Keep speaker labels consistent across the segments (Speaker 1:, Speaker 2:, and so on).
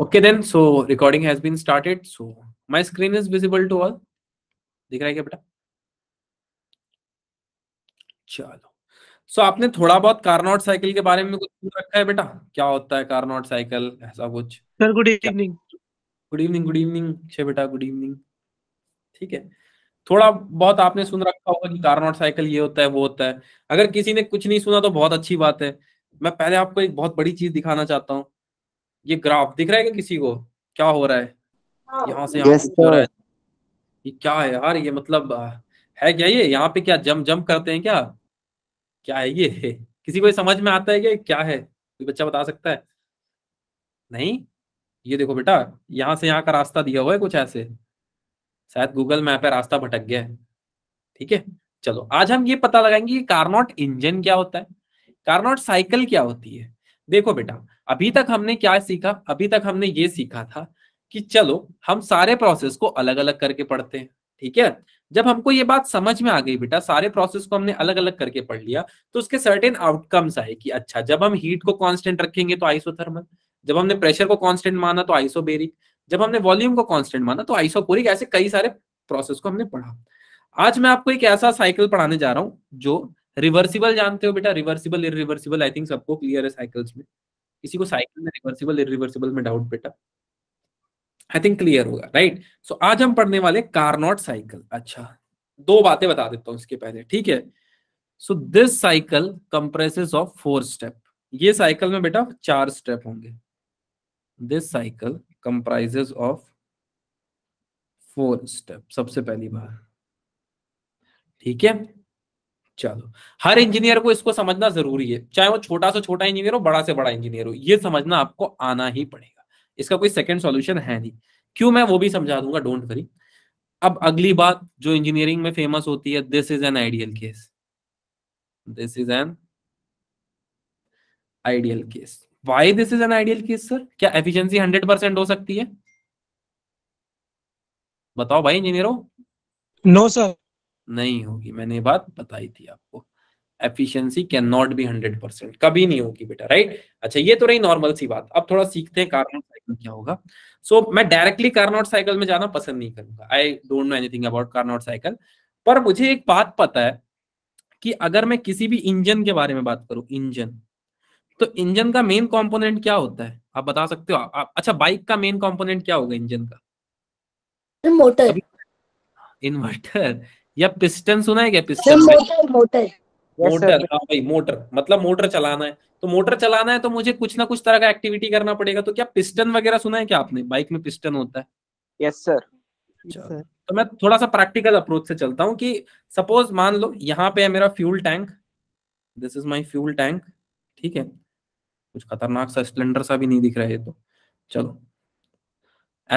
Speaker 1: Okay then so recording has been started so my screen is visible to all दिख रहा है क्या बेटा चलो सो so, आपने थोड़ा बहुत कार्नॉट साइकिल के बारे में कुछ रखा है बेटा क्या होता है कार्नॉट साइकिल ऐसा कुछ sir good evening good evening good evening छे बेटा गुड इवनिंग ठीक है थोड़ा बहुत आपने सुन रखा होगा कि कार्नॉट साइकिल ये होता है वो होता है अगर किसी ने कुछ नहीं सुना तो बहुत अच्छी बात है मैं पहले आपको एक बहुत बड़ी चीज दिखाना चाहता हूँ ये ग्राफ दिख रहा है किसी को क्या हो रहा है हाँ। यहाँ से यहाँ हो रहा है ये क्या है यार ये मतलब है क्या ये यहाँ पे क्या जम जम करते हैं क्या क्या है ये किसी को ये समझ में आता है क्या क्या है कोई बच्चा बता सकता है नहीं ये देखो बेटा यहाँ से यहाँ का रास्ता दिया हुआ है कुछ ऐसे शायद गूगल मैप है रास्ता भटक गया है ठीक है चलो आज हम ये पता लगाएंगे कि कार्नोट इंजन क्या होता है कार्नोट साइकिल क्या होती है देखो बेटा अभी तक हमने क्या सीखा अभी तक हमने ये सीखा था कि चलो हम सारे प्रोसेस को अलग अलग करके पढ़ते हैं ठीक है जब हमको ये बात समझ में आ गई बेटा सारे प्रोसेस को हमने अलग अलग करके पढ़ लिया तो उसके सर्टेन आउटकम्स आए कि अच्छा जब हम हीट को कांस्टेंट रखेंगे तो आइसोथर्मल जब हमने प्रेशर को कांस्टेंट माना तो आइसोबेरिक जब हमने वॉल्यूम को कांस्टेंट माना तो आइसोपोरिक ऐसे कई सारे प्रोसेस को हमने पढ़ा आज मैं आपको एक ऐसा साइकिल पढ़ाने जा रहा हूँ जो रिवर्सिबल जानते हो बेटा रिवर्सिबल इन आई थिंक सबको क्लियर है साइकिल्स में किसी को साइकिल में रिवर्सिबल इिवर्सिबल में डाउट बेटा आई थिंक क्लियर होगा राइट सो आज हम पढ़ने वाले कार्नॉट साइकिल अच्छा दो बातें बता देता हूँ इसके पहले ठीक है so this cycle compresses of four step ये साइकिल में बेटा चार स्टेप होंगे this cycle comprises of four step सबसे पहली बार ठीक है चलो हर इंजीनियर को इसको समझना जरूरी है चाहे वो छोटा से छोटा इंजीनियर हो बड़ा से बड़ा इंजीनियर हो ये समझना आपको आना ही पड़ेगा इसका कोई सेकंड सॉल्यूशन है नहीं क्यों मैं वो भी समझा दूंगा डोंट वरी अब अगली बात जो इंजीनियरिंग में फेमस होती है this is an ideal case this is an ideal case why this is an ideal case sir क्या एफिशिएंसी हंड्रेड परसेंट हो सकती है बताओ भाई इंजीनियर हो नो सर नहीं होगी मैंने ये बात बताई थी आपको efficiency can not be hundred percent कभी नहीं होगी बेटा राइट अच्छा ये तो रही नॉर्मल सी बात अब थोड़ा सीखते हैं कार नॉट साइकिल क्या होगा सो so, मैं डायरेक्टली कार नॉट साइकिल में जाना पसंद नहीं करूंगा I don't know anything about Carnot cycle पर मुझे एक बात पता है कि अगर मैं किसी भी इंजन के बारे में बात करूं इंजन तो इंजन का मेन कंपोनेंट क्या होता है आप बता सकते हो आप अच्छा बाइक का मेन कंपोनेंट क्या होगा इंजन
Speaker 2: का मोटर
Speaker 1: इन्वर्टर या पिस्टन सुना है क्या पिस्टन मोटर
Speaker 2: मोटर मोटर
Speaker 1: हाँ भाई मोटर मतलब मोटर चलाना है तो मोटर चलाना है तो मुझे कुछ ना कुछ तरह का एक्टिविटी करना पड़ेगा तो क्या पिस्टन वगैरह सुना है क्या आपने बाइक में पिस्टन होता है यस सर तो मैं थोड़ा सा प्रैक्टिकल अप्रोच से चलता हूँ कि सपोज मान लो यहाँ पे है मेरा fuel tank this is my fuel tank ठीक है कुछ खतरनाक सा स्प्लेंडर सा भी नहीं दिख रहा है तो चलो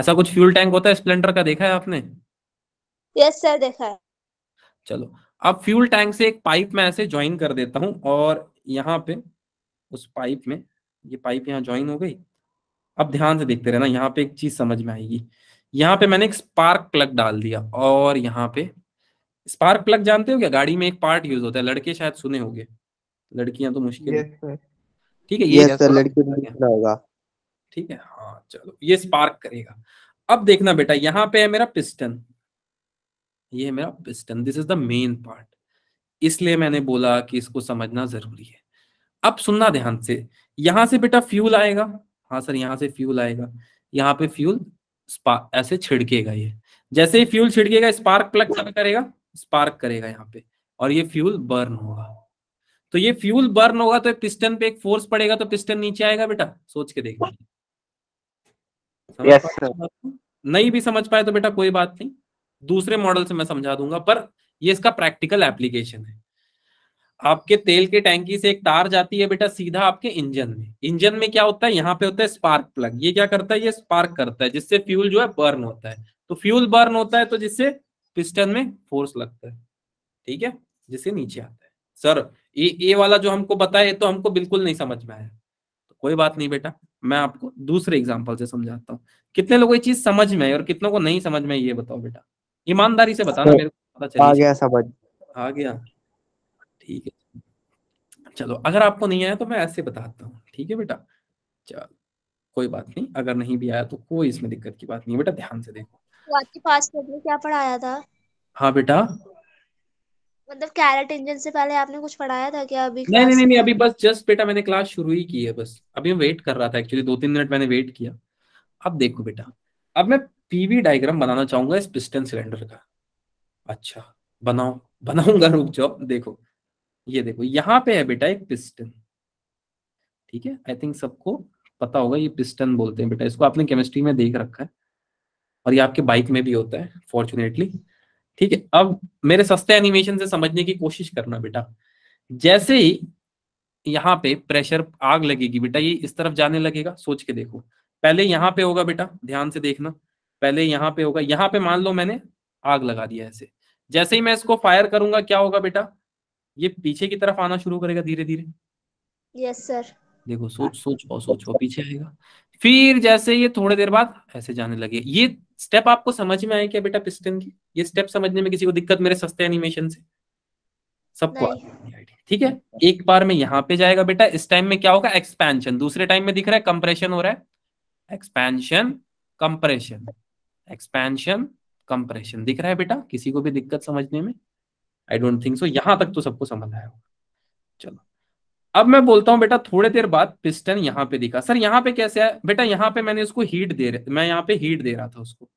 Speaker 1: ऐसा कुछ फ्यूल टैंक होता है स्प्लेंडर का देखा है आपने
Speaker 2: यस सर देखा है
Speaker 1: चलो अब फ्यूल टैंक से एक पाइप में ऐसे ज्वाइन कर देता हूं और यहाँ पे उस पाइप में ये पाइप यहाँ ज्वाइन हो गई अब ध्यान से देखते रहना यहाँ पे एक चीज समझ में आएगी यहाँ पे मैंने एक स्पार्क प्लग डाल दिया और यहाँ पे स्पार्क प्लग जानते हो क्या गाड़ी में एक पार्ट यूज होता है लड़के शायद सुने होंगे लड़कियां तो मुश्किल है ठीक है ये होगा ठीक है हाँ चलो ये स्पार्क करेगा अब देखना बेटा यहाँ पे है मेरा पिस्टन ये है मेरा piston this is the main part इसलिए मैंने बोला कि इसको समझना जरूरी है अब सुनना ध्यान से यहां से बेटा फ्यूल आएगा हाँ सर यहाँ से फ्यूल आएगा यहाँ पे फ्यूल ऐसे छिड़केगा ये जैसे ही फ्यूल छिड़केगा स्पार्क प्लग करेगा स्पार्क करेगा यहाँ पे और ये फ्यूल बर्न होगा तो ये फ्यूल बर्न होगा तो पिस्टन पे एक फोर्स पड़ेगा तो पिस्टन नीचे आएगा बेटा सोच के देखना yes, नहीं भी समझ पाए तो बेटा कोई बात नहीं दूसरे मॉडल से मैं समझा दूंगा पर ये इसका प्रैक्टिकल एप्लीकेशन है आपके तेल के टैंकी से एक तार जाती है बेटा सीधा आपके इंजन में इंजन में क्या होता है यहाँ पे होता है स्पार्क प्लग ये क्या करता है ये स्पार्क करता है जिससे फ्यूल जो है बर्न होता है तो फ्यूल बर्न होता है तो जिससे पिस्टन में फोर्स लगता है ठीक है जिससे नीचे आता है सर ये ये वाला जो हमको बताया तो हमको बिल्कुल नहीं समझ में आया तो कोई बात नहीं बेटा मैं आपको दूसरे एग्जाम्पल से समझाता हूँ कितने लोगों ये चीज समझ में आई और कितनों को नहीं समझ में ये बताओ बेटा ईमानदारी से बताना तो मेरे को पता चले आ गया समझ आ गया ठीक है चलो अगर आपको नहीं आया तो मैं ऐसे बताता हूँ ठीक है बेटा चलो कोई बात नहीं अगर नहीं भी आया तो कोई इसमें दिक्कत की बात नहीं बेटा ध्यान से देखो
Speaker 2: तो आपके पास में क्या पढ़ाया था हाँ बेटा मतलब कैरेट इंजन से पहले आपने कुछ पढ़ाया था क्या अभी नहीं नहीं नहीं अभी
Speaker 1: बस जस्ट बेटा मैंने क्लास शुरू ही की है बस अभी मैं वेट कर रहा था एक्चुअली दो तीन मिनट मैंने वेट किया अब देखो बेटा अब मैं पीवी डायग्राम बनाना चाहूंगा इस पिस्टन सिलेंडर का अच्छा बनाओ बनाऊंगा रुक जाओ देखो ये देखो यहाँ पे है बेटा एक पिस्टन ठीक है आई थिंक सबको पता होगा ये पिस्टन बोलते हैं बेटा इसको आपने केमिस्ट्री में देख रखा है और ये आपके बाइक में भी होता है फॉर्चुनेटली ठीक है अब मेरे सस्ते एनिमेशन से समझने की कोशिश करना बेटा जैसे ही यहाँ पे प्रेशर आग लगेगी बेटा ये इस तरफ जाने लगेगा सोच के देखो पहले यहाँ पे होगा बेटा ध्यान से देखना पहले यहां पे होगा यहां पे मान लो मैंने आग लगा दिया ऐसे जैसे ही मैं इसको फायर करूंगा क्या होगा बेटा ये पीछे की तरफ आना शुरू करेगा धीरे धीरे यस सर देखो सोच सोच और सोच और पीछे आएगा फिर जैसे ये थोड़ी देर बाद ऐसे जाने लगे ये स्टेप आपको समझ में आए क्या बेटा पिस्टन की ये स्टेप समझने में किसी को दिक्कत मेरे सस्ते एनिमेशन से सबको ठीक है एक बार में यहाँ पे जाएगा बेटा इस टाइम में क्या होगा एक्सपेंशन दूसरे टाइम में दिख रहा है कंप्रेशन हो रहा है एक्सपेंशन कंप्रेशन एक्सपेंशन कंप्रेशन दिख रहा है बेटा किसी को भी दिक्कत समझने में आई डोंट थिंक सो यहां तक तो सबको समझ आया होगा चलो अब मैं बोलता हूँ बेटा थोड़ी देर बाद पिस्टन यहाँ पे दिखा सर यहाँ पे कैसे है बेटा यहाँ पे मैंने उसको हीट दे रहे मैं यहां पे हीट दे रहा था उसको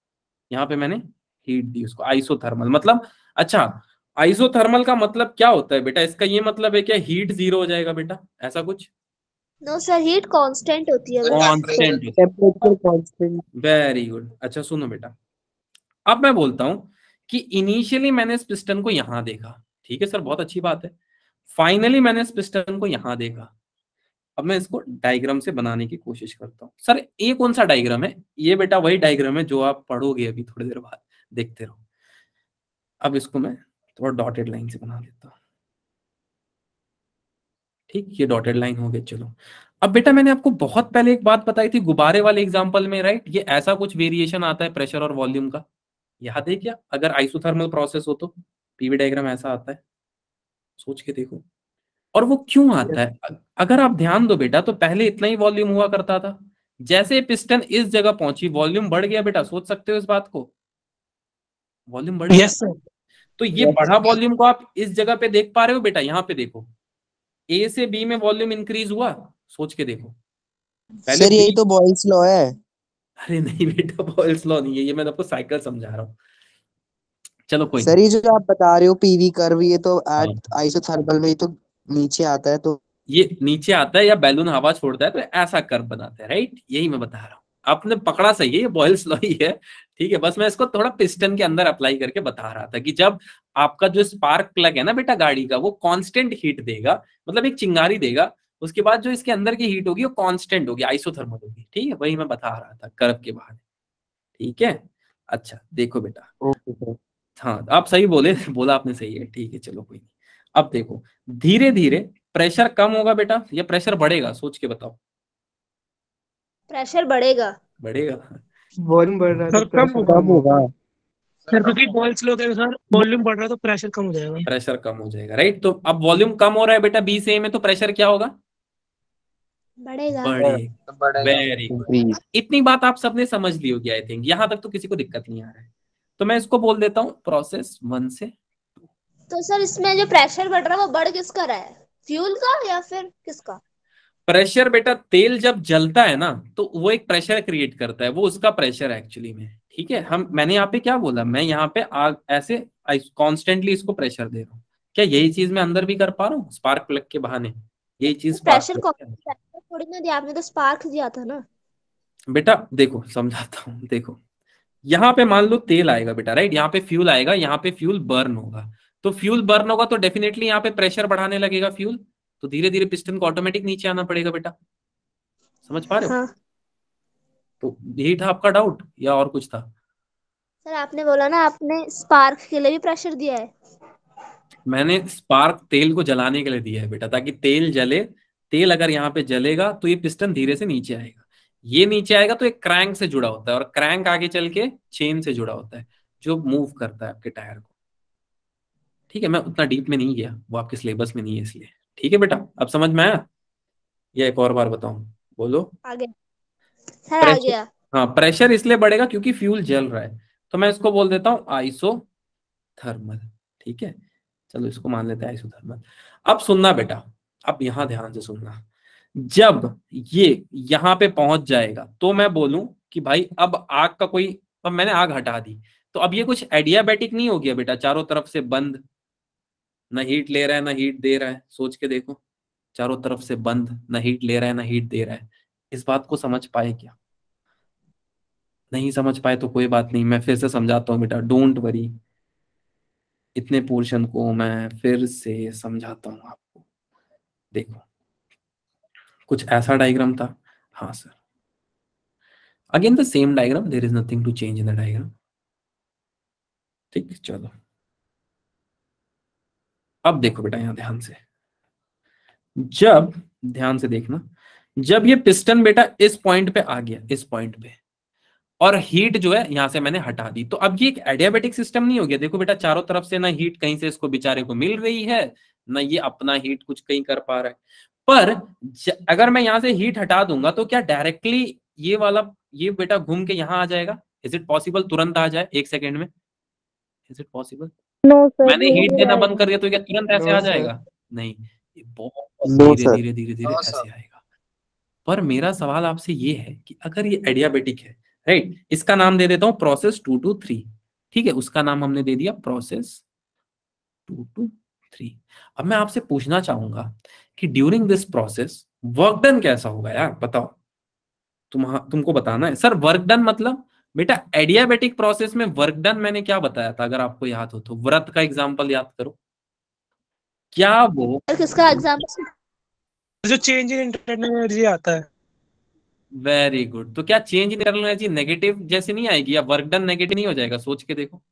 Speaker 1: यहाँ पे मैंने हीट दी उसको आइसोथर्मल मतलब अच्छा आइसोथर्मल का मतलब क्या होता है बेटा इसका ये मतलब है क्या हीट जीरो हो जाएगा बेटा ऐसा कुछ
Speaker 2: नो सर हीट कांस्टेंट होती है constant
Speaker 1: temperature constant very good अच्छा सुनो बेटा अब मैं बोलता हूं कि इनिशियली मैंने इस पिस्टन को यहां देखा ठीक है सर बहुत अच्छी बात है फाइनली मैंने इस पिस्टन को यहां देखा अब मैं इसको डायग्राम से बनाने की कोशिश करता हूँ सर ये कौन सा डायग्राम है ये बेटा वही डायग्राम है जो आप पढ़ोगे अभी थोड़ी देर बाद देखते रहो अब इसको मैं थोड़ा डॉटेड लाइन से बना देता हूँ ठीक ये डॉटेड लाइन हो गए चलो अब बेटा मैंने आपको बहुत पहले एक बात बताई थी गुब्बारे वाले एग्जाम्पल में राइट ये ऐसा कुछ वेरिएशन आता है प्रेशर और वॉल्यूम का याद है क्या अगर आइसोथर्मल प्रोसेस हो तो पीवी डायग्राम ऐसा आता है सोच के देखो और वो क्यों आता है अगर आप ध्यान दो बेटा तो पहले इतना ही वॉल्यूम हुआ करता था जैसे पिस्टन इस जगह पहुंची वॉल्यूम बढ़ गया बेटा सोच सकते हो इस बात को वॉल्यूम बढ़ गया yes, तो ये yes, बढ़ा वॉल्यूम को आप इस जगह पे देख पा रहे हो बेटा यहाँ पे देखो ए से बी में वॉल्यूम इंक्रीज हुआ सोच के देखो पहले सर यही तो
Speaker 2: बॉयल्स लॉ है
Speaker 1: अरे नहीं बेटा बॉयल्स लॉ नहीं है ये मैं आपको साइकिल समझा रहा हूँ चलो कोई सर ये जो आप बता रहे हो पीवी कर्व ये तो हाँ। आइसोथर्मल में ही तो नीचे आता है तो ये नीचे आता है या बैलून हवा छोड़ता है तो ऐसा कर्व बनाता है राइट यही मैं बता रहा हूँ आपने पकड़ा सही है बॉयल्स लॉ ही है ठीक है बस मैं इसको थोड़ा पिस्टन के अंदर अप्लाई करके बता रहा था कि जब आपका जो स्पार्क प्लग है ना बेटा गाड़ी का वो कांस्टेंट हीट देगा मतलब एक चिंगारी देगा उसके बाद जो इसके अंदर की हीट होगी वो कांस्टेंट होगी आइसोथर्मल होगी ठीक है वही मैं बता रहा था कर्व के बाहर ठीक है अच्छा देखो बेटा हाँ आप सही बोले बोला आपने सही है ठीक है चलो कोई नहीं अब देखो धीरे धीरे प्रेशर कम होगा बेटा या प्रेशर बढ़ेगा सोच के बताओ
Speaker 2: प्रेशर बढ़ेगा बढ़ेगा वॉल्यूम बढ़ रहा है सर तो कम होगा होगा
Speaker 1: सर क्योंकि बॉल स्लो थे सर वॉल्यूम बढ़ रहा है तो प्रेशर कम हो जाएगा प्रेशर कम हो जाएगा राइट तो अब वॉल्यूम कम हो रहा है बेटा बी से ए में तो प्रेशर क्या होगा बढ़ेगा वेरी गुड इतनी बात आप सबने समझ ली होगी आई थिंक यहाँ तक तो किसी को दिक्कत नहीं आ रहा है तो मैं इसको बोल देता हूँ प्रोसेस वन से
Speaker 2: तो सर इसमें जो प्रेशर बढ़ रहा है वो बढ़ किसका रहा है फ्यूल का या फिर किसका
Speaker 1: प्रेशर बेटा तेल जब जलता है ना तो वो एक प्रेशर क्रिएट करता है वो उसका प्रेशर एक्चुअली में ठीक है हम मैंने यहाँ पे क्या बोला मैं यहाँ पे आग ऐसे कॉन्स्टेंटली इसको प्रेशर दे रहा हूँ क्या यही चीज मैं अंदर भी कर पा रहा हूँ स्पार्क प्लग के बहाने यही चीज प्रेशर
Speaker 2: थोड़ी ना दिया आपने तो स्पार्क दिया था ना
Speaker 1: बेटा देखो समझाता हूँ देखो यहाँ पे मान लो तेल आएगा बेटा राइट यहाँ पे फ्यूल आएगा यहाँ पे फ्यूल बर्न होगा तो फ्यूल बर्न होगा तो डेफिनेटली यहाँ पे प्रेशर बढ़ाने लगेगा फ्यूल तो धीरे धीरे पिस्टन को ऑटोमेटिक नीचे आना पड़ेगा बेटा समझ पा रहे हो हाँ। तो यही था आपका डाउट या और कुछ था
Speaker 2: सर आपने बोला ना आपने स्पार्क के लिए भी प्रेशर दिया है
Speaker 1: मैंने स्पार्क तेल को जलाने के लिए दिया है बेटा ताकि तेल जले तेल अगर यहाँ पे जलेगा तो ये पिस्टन धीरे से नीचे आएगा ये नीचे आएगा तो एक क्रैंक से जुड़ा होता है और क्रैंक आगे चल के चेन से जुड़ा होता है जो मूव करता है आपके टायर को ठीक है मैं उतना डीप में नहीं गया वो आपके सिलेबस में नहीं है इसलिए ठीक है बेटा अब समझ में आया या एक और बार बताऊ बोलो
Speaker 2: आगे सर आ गया
Speaker 1: हाँ प्रेशर इसलिए बढ़ेगा क्योंकि फ्यूल जल रहा है तो मैं इसको बोल देता हूँ आइसो थर्मल ठीक है चलो इसको मान लेते हैं आइसो थर्मल अब सुनना बेटा अब यहां ध्यान से सुनना जब ये यहाँ पे पहुंच जाएगा तो मैं बोलूं कि भाई अब आग का कोई अब मैंने आग हटा दी तो अब ये कुछ एडियाबेटिक नहीं हो गया बेटा चारों तरफ से बंद ना हीट ले रहा है ना हीट दे रहा है सोच के देखो चारों तरफ से बंद ना हीट ले रहा है ना हीट दे रहा है इस बात को समझ पाए क्या नहीं समझ पाए तो कोई बात नहीं मैं फिर से समझाता हूँ बेटा डोंट वरी इतने पोर्शन को मैं फिर से समझाता हूँ आपको देखो कुछ ऐसा डायग्राम था हाँ sir again the same diagram there is nothing to change in the diagram ठीक चलो अब देखो बेटा यहाँ ध्यान से जब ध्यान से देखना जब ये पिस्टन बेटा इस पॉइंट पे आ गया इस पॉइंट पे और हीट जो है यहां से मैंने हटा दी तो अब ये एक एडियाबेटिक सिस्टम नहीं हो गया देखो बेटा चारों तरफ से ना हीट कहीं से इसको बेचारे को मिल रही है ना ये अपना हीट कुछ कहीं कर पा रहा है पर अगर मैं यहां से हीट हटा दूंगा तो क्या डायरेक्टली ये वाला ये बेटा घूम के यहां आ जाएगा इज इट पॉसिबल तुरंत आ जाए एक सेकेंड में इज इट पॉसिबल मैंने हीट देना बंद कर दिया तो क्या तुरंत ऐसे आ जाएगा नहीं बहुत धीरे धीरे धीरे धीरे ऐसे आएगा पर मेरा सवाल आपसे ये है कि अगर ये एडियाबेटिक है राइट इसका नाम दे देता हूँ प्रोसेस टू टू थ्री ठीक है उसका नाम हमने दे दिया प्रोसेस टू टू थ्री अब मैं आपसे पूछना चाहूंगा कि during this process work done कैसा होगा यार बताओ तुम तुमको बताना है सर वर्क डन मतलब बेटा एडियाबेटिक प्रोसेस में वर्क डन मैंने क्या बताया था अगर आपको याद हो तो व्रत का एग्जाम्पल याद करो क्या वो किसका
Speaker 2: एग्जाम्पल
Speaker 1: जो चेंज इन इंटरनल एनर्जी आता है वेरी गुड तो क्या change in internal energy negative जैसे नहीं आएगी या वर्क डन नेगेटिव नहीं हो जाएगा सोच के देखो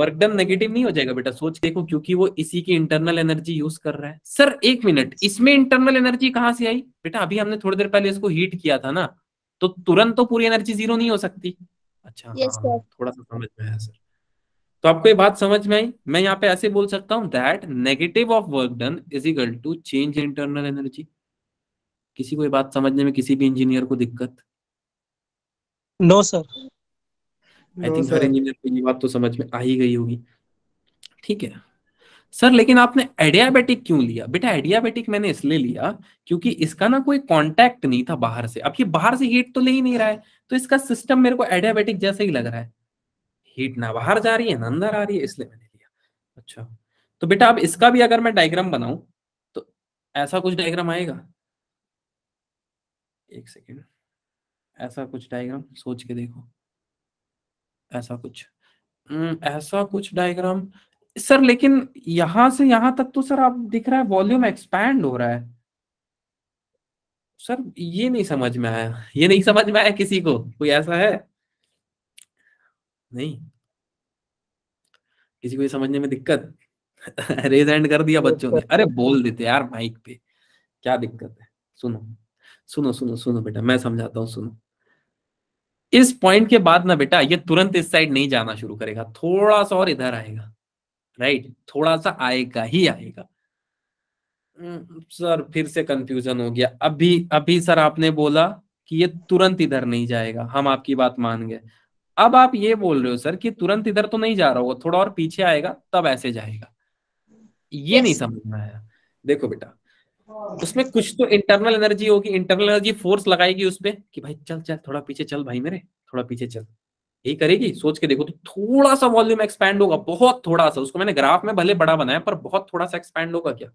Speaker 1: वर्क डन नेगेटिव नहीं हो जाएगा बेटा सोच देखो क्योंकि वो इसी की इंटरनल एनर्जी यूज कर रहा है सर एक मिनट इसमें इंटरनल एनर्जी कहां से आई बेटा अभी हमने थोड़ी देर पहले इसको हीट किया था ना तो तुरंत तो पूरी एनर्जी जीरो नहीं हो सकती अच्छा yes, हाँ, थोड़ा सा समझ में आया सर तो आपको ये बात समझ में आई मैं यहाँ पे ऐसे बोल सकता हूँ that negative of work done is equal to change internal energy किसी को ये बात समझने में किसी भी इंजीनियर को दिक्कत नो सर आई थिंक हर इंजीनियर को ये बात तो समझ में आ ही गई होगी ठीक है सर लेकिन आपने एडियाबेटिक क्यों लिया बेटा एडियाबेटिक मैंने इसलिए लिया क्योंकि इसका ना कोई कॉन्टेक्ट नहीं था बाहर से अब ये बाहर से हीट तो ले ही नहीं रहा है तो इसका सिस्टम मेरे को एडियाबेटिक जैसे ही लग रहा है हीट ना बाहर जा रही है ना अंदर आ रही है इसलिए मैंने लिया अच्छा तो बेटा अब इसका भी अगर मैं डायग्राम बनाऊं तो ऐसा कुछ डायग्राम आएगा एक सेकेंड ऐसा कुछ डायग्राम सोच के देखो ऐसा कुछ हम्म, ऐसा कुछ डायग्राम सर लेकिन यहां से यहां तक तो सर आप दिख रहा है वॉल्यूम एक्सपैंड हो रहा है सर ये नहीं समझ में आया ये नहीं समझ में आया किसी को कोई ऐसा है नहीं किसी को ये समझने में दिक्कत रेज हैंड कर दिया बच्चों ने अरे बोल देते यार माइक पे क्या दिक्कत है सुनो सुनो सुनो सुनो बेटा मैं समझाता हूँ सुनो इस पॉइंट के बाद ना बेटा ये तुरंत इस साइड नहीं जाना शुरू करेगा थोड़ा सा और इधर आएगा राइट थोड़ा सा आएगा ही आएगा हम्म। सर फिर से कंफ्यूजन हो गया अभी अभी सर आपने बोला कि ये तुरंत इधर नहीं जाएगा हम आपकी बात मान गए अब आप ये बोल रहे हो सर कि तुरंत इधर तो नहीं जा रहा होगा थोड़ा और पीछे आएगा तब ऐसे जाएगा ये yes. नहीं समझ में आया देखो बेटा उसमें कुछ तो इंटरनल एनर्जी होगी इंटरनल एनर्जी फोर्स लगाएगी उसपे कि भाई चल चल थोड़ा पीछे चल भाई मेरे थोड़ा पीछे चल यही करेगी सोच के देखो तो थोड़ा सा वॉल्यूम एक्सपैंड होगा बहुत थोड़ा सा उसको मैंने ग्राफ में भले बड़ा बनाया पर बहुत थोड़ा सा एक्सपैंड होगा क्या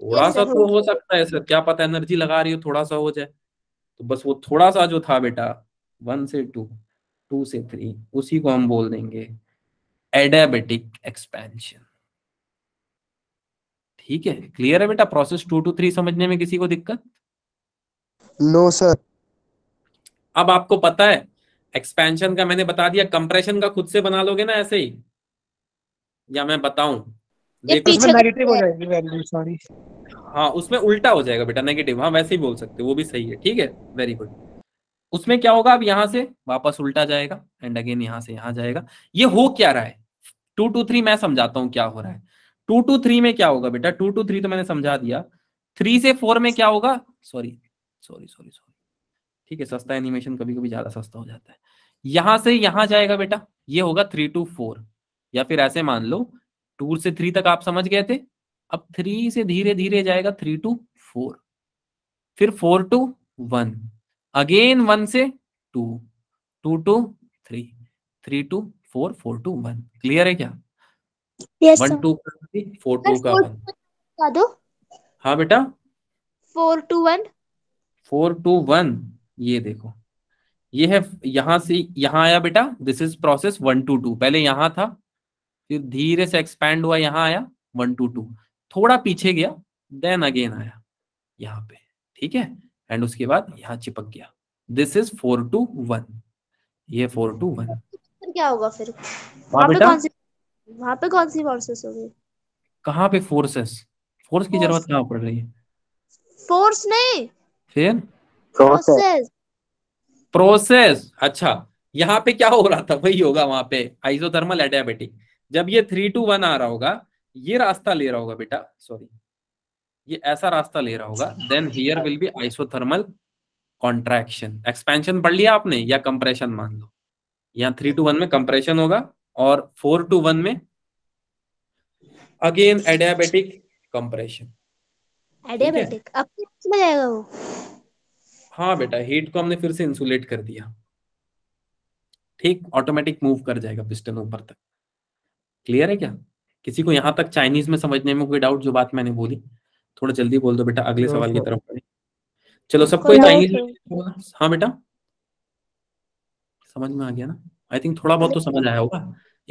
Speaker 1: थोड़ा सा तो हो सकता है सर क्या पता एनर्जी लगा रही हो थोड़ा सा हो जाए तो बस वो थोड़ा सा जो था बेटा वन से टू टू से थ्री उसी को हम बोल देंगे एडेबेटिक एक्सपेंशन ठीक है क्लियर है बेटा प्रोसेस टू टू थ्री समझने में किसी को दिक्कत नो no, सर अब आपको पता है एक्सपेंशन का मैंने बता दिया कंप्रेशन का खुद से बना लोगे ना ऐसे ही या मैं बताऊं हाँ उसमें उल्टा हो जाएगा बेटा नेगेटिव हाँ वैसे ही बोल सकते वो भी सही है ठीक है वेरी गुड उसमें क्या होगा अब यहाँ से वापस उल्टा जाएगा एंड अगेन यहाँ से यहाँ जाएगा ये हो क्या रहा है टू टू थ्री मैं समझाता हूँ क्या हो रहा है टू टू थ्री में क्या होगा बेटा टू टू थ्री तो मैंने समझा दिया थ्री से फोर में क्या होगा सॉरी सॉरी सॉरी सॉरी ठीक है सस्ता एनिमेशन कभी कभी ज्यादा सस्ता हो जाता है यहां से यहां जाएगा बेटा ये होगा थ्री टू फोर या फिर ऐसे मान लो टू से थ्री तक आप समझ गए थे अब थ्री से धीरे धीरे जाएगा थ्री टू फोर फिर four two one again one से two two two three three two four four two one clear है क्या वन टू फोर टू का
Speaker 2: वन हाँ बेटा four two one
Speaker 1: four two one ये देखो ये है यहां से यहां आया बेटा this is process one two two पहले यहां था फिर धीरे से एक्सपैंड हुआ यहां आया वन टू टू थोड़ा पीछे गया देन अगेन आया यहां पे ठीक है एंड उसके बाद यहां चिपक गया this is four two one ये फोर टू वन क्या होगा फिर हाँ वहां पे कौन सी
Speaker 2: वहां पे कौन सी फोर्सेस होगी
Speaker 1: कहाँ पे फोर्सेस फोर्स की जरूरत कहाँ पड़ रही है
Speaker 2: फोर्स नहीं
Speaker 1: फिर प्रोसेस प्रोसेस अच्छा यहाँ पे क्या हो रहा था वही होगा वहां पे आइसोथर्मल एडियाबेटिक जब ये थ्री टू वन आ रहा होगा ये रास्ता ले रहा होगा बेटा सॉरी ये ऐसा रास्ता ले रहा होगा then here will be isothermal contraction expansion पढ़ लिया आपने या कंप्रेशन मान लो यहाँ थ्री टू वन में कंप्रेशन होगा और फोर टू वन में अगेन एडियाबेटिक कंप्रेशन
Speaker 2: एडियाबेटिक अब जाएगा वो
Speaker 1: हाँ बेटा हीट को हमने फिर से इंसुलेट कर दिया ठीक ऑटोमेटिक मूव कर जाएगा पिस्टन ऊपर तक क्लियर है क्या किसी को यहाँ तक चाइनीज में समझने में कोई डाउट जो बात मैंने बोली थोड़ा जल्दी बोल दो बेटा अगले सवाल की तरफ बढ़े चलो सबको चाइनीज हाँ बेटा समझ में आ गया ना आई थिंक थोड़ा बहुत तो समझ आया होगा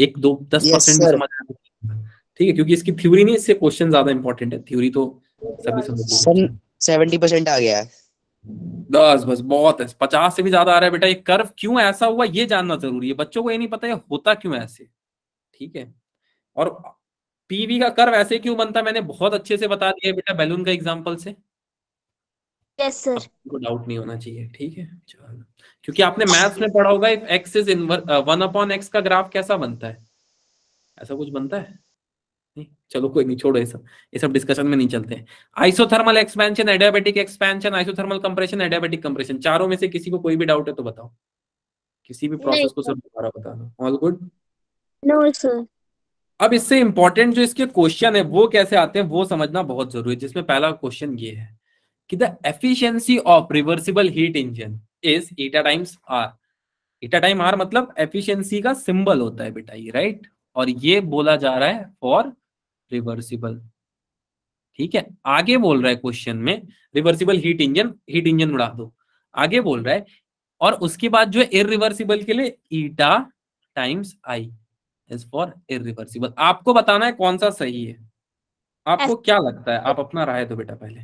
Speaker 1: एक दो दस परसेंट yes, समझ आया ठीक है क्योंकि इसकी थ्योरी नहीं इससे क्वेश्चन ज्यादा इंपॉर्टेंट है थ्योरी तो सभी समझ सेवेंटी परसेंट आ गया है दस बस बहुत है पचास से भी ज्यादा आ रहा है बेटा ये कर्व क्यों ऐसा हुआ ये जानना जरूरी है बच्चों को ये नहीं पता ये होता क्यों ऐसे ठीक है और पीवी का कर्व ऐसे क्यों बनता है मैंने बहुत अच्छे से बता दिया बेटा बैलून का एग्जाम्पल से यस सर को डाउट नहीं होना चाहिए ठीक है चलो क्योंकि आपने मैथ्स में पढ़ा होगा if X is one upon X का ग्राफ कैसा बनता है ऐसा कुछ बनता है चलो कोई नहीं छोड़ो ये सब ये सब डिस्कशन में नहीं चलते हैं isothermal expansion adiabatic expansion isothermal compression adiabatic compression चारों में से किसी को कोई भी डाउट है तो बताओ किसी भी प्रोसेस को सर दोबारा बताना ऑल गुड नो सर अब इससे इंपॉर्टेंट जो इसके क्वेश्चन है वो कैसे आते हैं वो समझना बहुत जरूरी है जिसमें पहला क्वेश्चन ये है कि the efficiency of reversible heat engine is eta times R eta time R मतलब एफिशिएंसी का सिंबल होता है बेटा ये राइट और ये बोला जा रहा है फॉर रिवर्सिबल ठीक है आगे बोल रहा है क्वेश्चन में reversible heat engine heat engine उड़ा दो आगे बोल रहा है और उसके बाद जो है इरिवर्सिबल के लिए eta times I is for irreversible आपको बताना है कौन सा सही है आपको क्या लगता है आप अपना राय दो बेटा पहले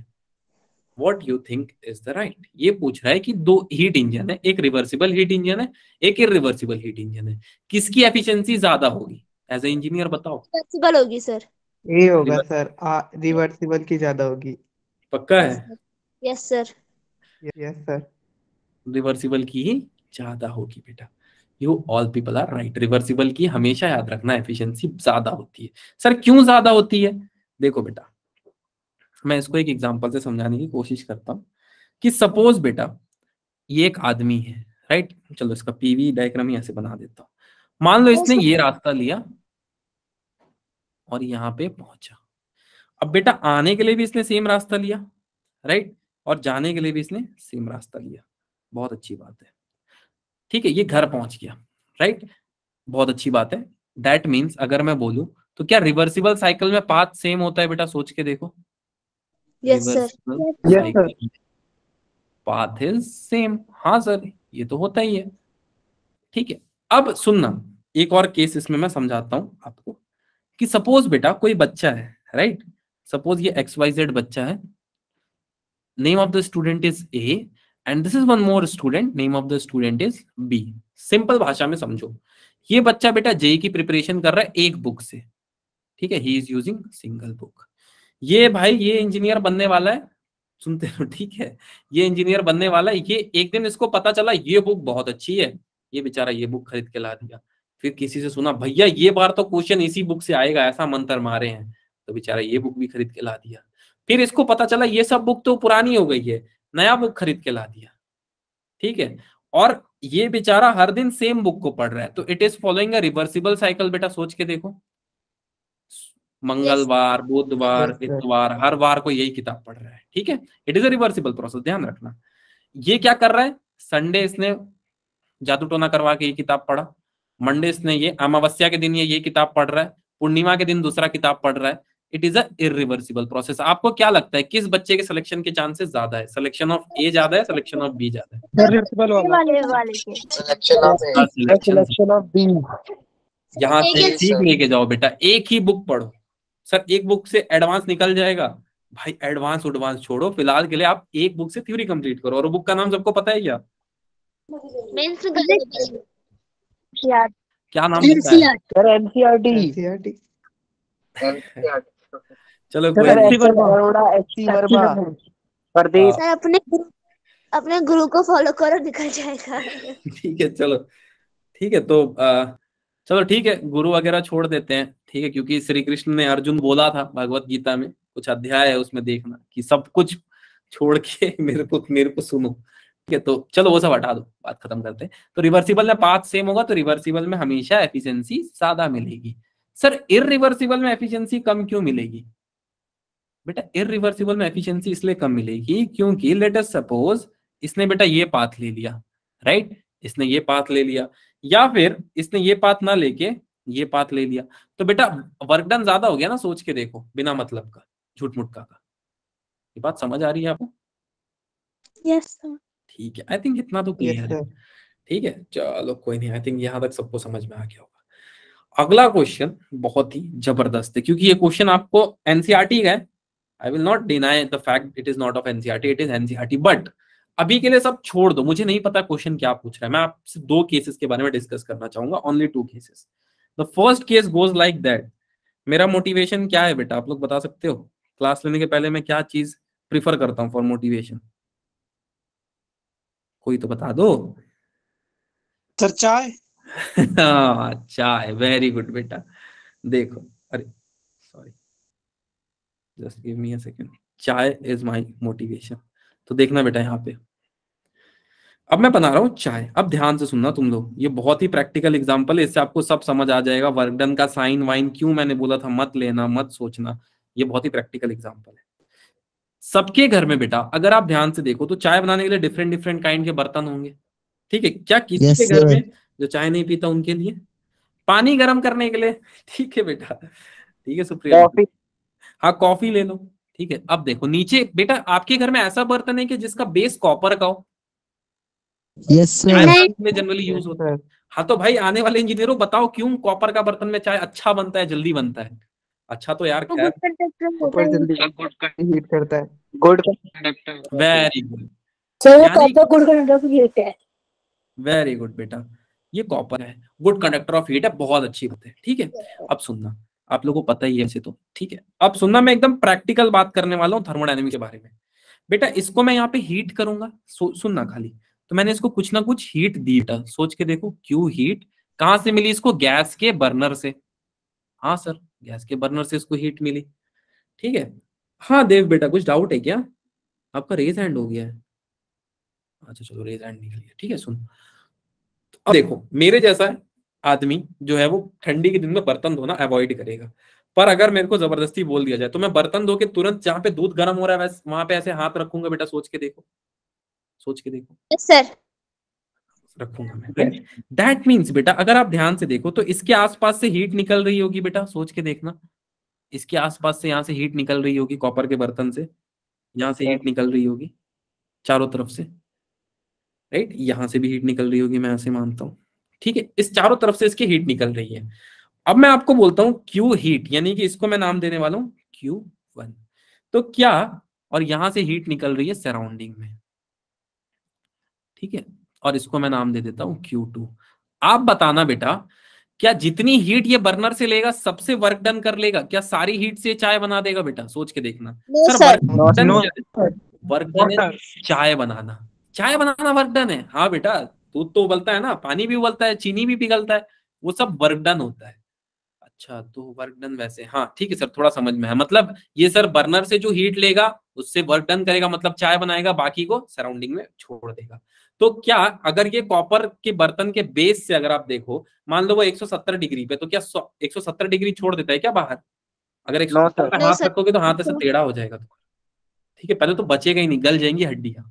Speaker 1: what you think is the right ये पूछ रहा है कि दो हीट इंजन है एक रिवर्सिबल हीट इंजन है एक इरिवर्सिबल हीट इंजन है किसकी एफिशिएंसी ज्यादा होगी एज ए इंजीनियर बताओ रिवर्सिबल होगी सर ए होगा सर आ रिवर्सिबल की ज्यादा होगी पक्का है yes sir yes sir reversible की ही ज्यादा होगी बेटा you all people are right reversible की हमेशा याद रखना एफिशिएंसी ज्यादा होती है सर क्यों ज्यादा होती है देखो बेटा मैं इसको एक एग्जांपल से समझाने की कोशिश करता हूँ कि सपोज बेटा ये एक आदमी है राइट चलो इसका पीवी डायग्राम ही ऐसे बना देता हूँ मान लो इसने ये रास्ता लिया और यहाँ पे पहुंचा अब बेटा आने के लिए भी इसने सेम रास्ता लिया राइट और जाने के लिए भी इसने सेम रास्ता लिया बहुत अच्छी बात है ठीक है ये घर पहुंच गया राइट बहुत अच्छी बात है दैट मीन्स अगर मैं बोलू तो क्या रिवर्सिबल साइकिल में पाथ सेम होता है बेटा सोच के देखो पाथ इज सेम हाँ सर ये तो होता ही है ठीक है अब सुनना एक और केस इसमें मैं समझाता हूं आपको कि सपोज बेटा कोई बच्चा है राइट सपोज ये एक्स वाई जेड बच्चा है name of the student is A and this is one more student name of the student is B simple भाषा में समझो ये बच्चा बेटा जे की प्रिपरेशन कर रहा है एक बुक से ठीक है he is using single book ये भाई ये इंजीनियर बनने वाला है सुनते हो ठीक है ये इंजीनियर बनने वाला है ये एक दिन इसको पता चला ये बुक बहुत अच्छी है ये बेचारा ये बुक खरीद के ला दिया फिर किसी से सुना भैया ये बार तो क्वेश्चन इसी बुक से आएगा ऐसा मंत्र मारे हैं तो बेचारा ये बुक भी खरीद के ला दिया फिर इसको पता चला ये सब बुक तो पुरानी हो गई है नया बुक खरीद के ला दिया ठीक है और ये बेचारा हर दिन सेम बुक को पढ़ रहा है तो it is following reversible cycle बेटा सोच के देखो मंगलवार बुधवार इतवार हर वार को यही किताब पढ़ रहा है ठीक है it is a reversible process ध्यान रखना ये क्या कर रहा है संडे इसने जादू टोना करवा के ये किताब पढ़ा मंडे इसने ये अमावस्या के दिन ये ये किताब पढ़ रहा है पूर्णिमा के दिन दूसरा किताब पढ़ रहा है it is a irreversible process आपको क्या लगता है किस बच्चे के सिलेक्शन के चांसेस ज्यादा है सिलेक्शन ऑफ ए ज्यादा है सिलेक्शन ऑफ बी ज्यादा है यहाँ से सीख लेके जाओ बेटा एक ही बुक पढ़ो सर एक बुक से एडवांस निकल जाएगा भाई एडवांस उडवांस छोड़ो फिलहाल के लिए आप एक बुक से थ्योरी कंप्लीट करो और बुक का नाम सबको पता है क्या
Speaker 2: क्या
Speaker 1: नाम सर चलो
Speaker 2: अपने अपने गुरु को फॉलो करो निकल जाएगा
Speaker 1: ठीक है चलो ठीक है तो चलो ठीक है गुरु वगैरह छोड़ देते हैं ठीक है क्योंकि श्री कृष्ण ने अर्जुन बोला था भगवत गीता में कुछ अध्याय है उसमें देखना कि सब कुछ छोड़ के मेरे को मेरे को सुनो ठीक है तो चलो वो सब हटा दो बात खत्म करते हैं तो रिवर्सिबल में पाथ सेम होगा तो रिवर्सिबल में हमेशा एफिशिएंसी ज्यादा मिलेगी सर इरिवर्सिबल में एफिशिएंसी कम क्यों मिलेगी बेटा इरिवर्सिबल में एफिशिएंसी इसलिए कम मिलेगी क्योंकि लेटेस्ट सपोज इसने बेटा ये पाथ ले लिया राइट इसने ये पाथ ले लिया या फिर इसने ये पाथ ना लेके ये पाथ ले लिया तो बेटा वर्क डन ज्यादा हो गया ना सोच के देखो बिना मतलब का झूठ मुटका का ये बात समझ आ रही है आपको यस yes, sir. ठीक है आई थिंक इतना तो क्लियर है ठीक है चलो कोई नहीं आई थिंक यहाँ तक सबको समझ में आ गया होगा अगला क्वेश्चन बहुत ही जबरदस्त है क्योंकि ये क्वेश्चन आपको एनसीआरटी e का है I will not deny the fact it is not of NCERT it is NCERT but अभी के लिए सब छोड़ दो मुझे नहीं पता क्वेश्चन क्या पूछ रहा है मैं आपसे दो केसेस के बारे में डिस्कस करना चाहूंगा only two cases the first case goes like that मेरा मोटिवेशन क्या है बेटा आप लोग बता सकते हो क्लास लेने के पहले मैं क्या चीज प्रिफर करता हूँ फॉर मोटिवेशन कोई तो बता दो सर चाय हाँ, चाय वेरी गुड बेटा देखो अरे sorry just give me a second chai is my motivation तो देखना बेटा यहाँ पे अब मैं बना रहा हूँ चाय अब ध्यान से सुनना तुम लोग ये बहुत ही प्रैक्टिकल एग्जांपल है इससे आपको सब समझ आ जाएगा वर्कडन का साइन वाइन क्यों मैंने बोला था मत लेना मत सोचना ये बहुत ही प्रैक्टिकल एग्जाम्पल है सबके घर में बेटा अगर आप ध्यान से देखो तो चाय बनाने के लिए डिफरेंट डिफरेंट काइंड के बर्तन होंगे ठीक है क्या किसी yes, के घर में जो चाय नहीं पीता उनके लिए पानी गर्म करने के लिए ठीक है बेटा ठीक है सुप्रिया हाँ कॉफी ले लो ठीक है अब देखो नीचे बेटा आपके घर में ऐसा बर्तन है कि जिसका बेस कॉपर का हो
Speaker 2: यस yes, में जनरली यूज
Speaker 1: होता है हाँ तो भाई आने वाले इंजीनियरों बताओ क्यों कॉपर का बर्तन में चाय अच्छा बनता है जल्दी बनता है अच्छा तो यार क्या
Speaker 2: तो ऊपर जल्दी
Speaker 1: हीट करता है good conductor very good
Speaker 2: sir copper good conductor heat है
Speaker 1: वेरी गुड बेटा ये कॉपर है गुड कंडक्टर ऑफ हीट है बहुत अच्छी बात है ठीक है अब सुनना आप लोगों को पता ही है ऐसे तो ठीक है अब सुनना मैं एकदम प्रैक्टिकल बात करने वाला हूँ थर्मोडाइनमिक्स के बारे में बेटा इसको मैं यहाँ पे हीट करूंगा सुनना खाली तो मैंने इसको कुछ ना कुछ हीट दी बेटा सोच के देखो क्यों हीट कहाँ से मिली इसको गैस के बर्नर से हाँ सर गैस के बर्नर से इसको हीट मिली ठीक है हाँ देव बेटा कुछ डाउट है क्या आपका रेज हैंड हो गया है अच्छा चलो रेज हैंड निकल गया ठीक है सुन तो अब देखो मेरे जैसा आदमी जो है वो ठंडी के दिन में बर्तन धोना अवॉइड करेगा पर अगर मेरे को जबरदस्ती बोल दिया जाए तो मैं बर्तन धो के तुरंत जहाँ पे दूध गर्म हो रहा है वहां पे ऐसे हाथ रखूंगा बेटा सोच के देखो सोच के देखो सर yes, रखूंगा मैं दैट मीन्स बेटा अगर आप ध्यान से देखो तो इसके आसपास से हीट निकल रही होगी बेटा सोच के देखना इसके आसपास से यहाँ से हीट निकल रही होगी कॉपर के बर्तन से यहाँ से हीट निकल रही होगी चारों तरफ से राइट यहाँ से भी हीट निकल रही होगी मैं ऐसे मानता हूँ ठीक है इस चारों तरफ से इसकी हीट निकल रही है अब मैं आपको बोलता हूँ क्यू हीट यानी कि इसको मैं नाम देने वाला हूँ क्यू वन तो क्या और यहां से हीट निकल रही है सराउंडिंग में ठीक है और इसको मैं नाम दे देता हूँ टू आप बताना बेटा क्या जितनी हीट ये बर्नर से लेगा सबसे वर्क डन कर लेगा क्या सारी हीट से चाय बना देगा बेटा सोच के देखना sir work done work done चाय बनाना चाय बनाना वर्क डन है हाँ बेटा दूध तो उबलता है ना पानी भी उबलता है चीनी भी पिघलता है वो सब वर्क डन होता है अच्छा तो वर्क डन वैसे हाँ ठीक है सर थोड़ा समझ में है मतलब ये सर बर्नर से जो हीट लेगा उससे वर्क डन करेगा मतलब चाय बनाएगा बाकी को सराउंडिंग में छोड़ देगा तो क्या अगर ये कॉपर के बर्तन के बेस से अगर आप देखो मान लो वो 170 डिग्री पे तो क्या 170 डिग्री छोड़ देता है क्या बाहर अगर एक हाथ रखोगे तो हाथ ऐसा टेढ़ा हो जाएगा ठीक है पहले तो बचेगा ही नहीं गल जाएंगी हड्डियां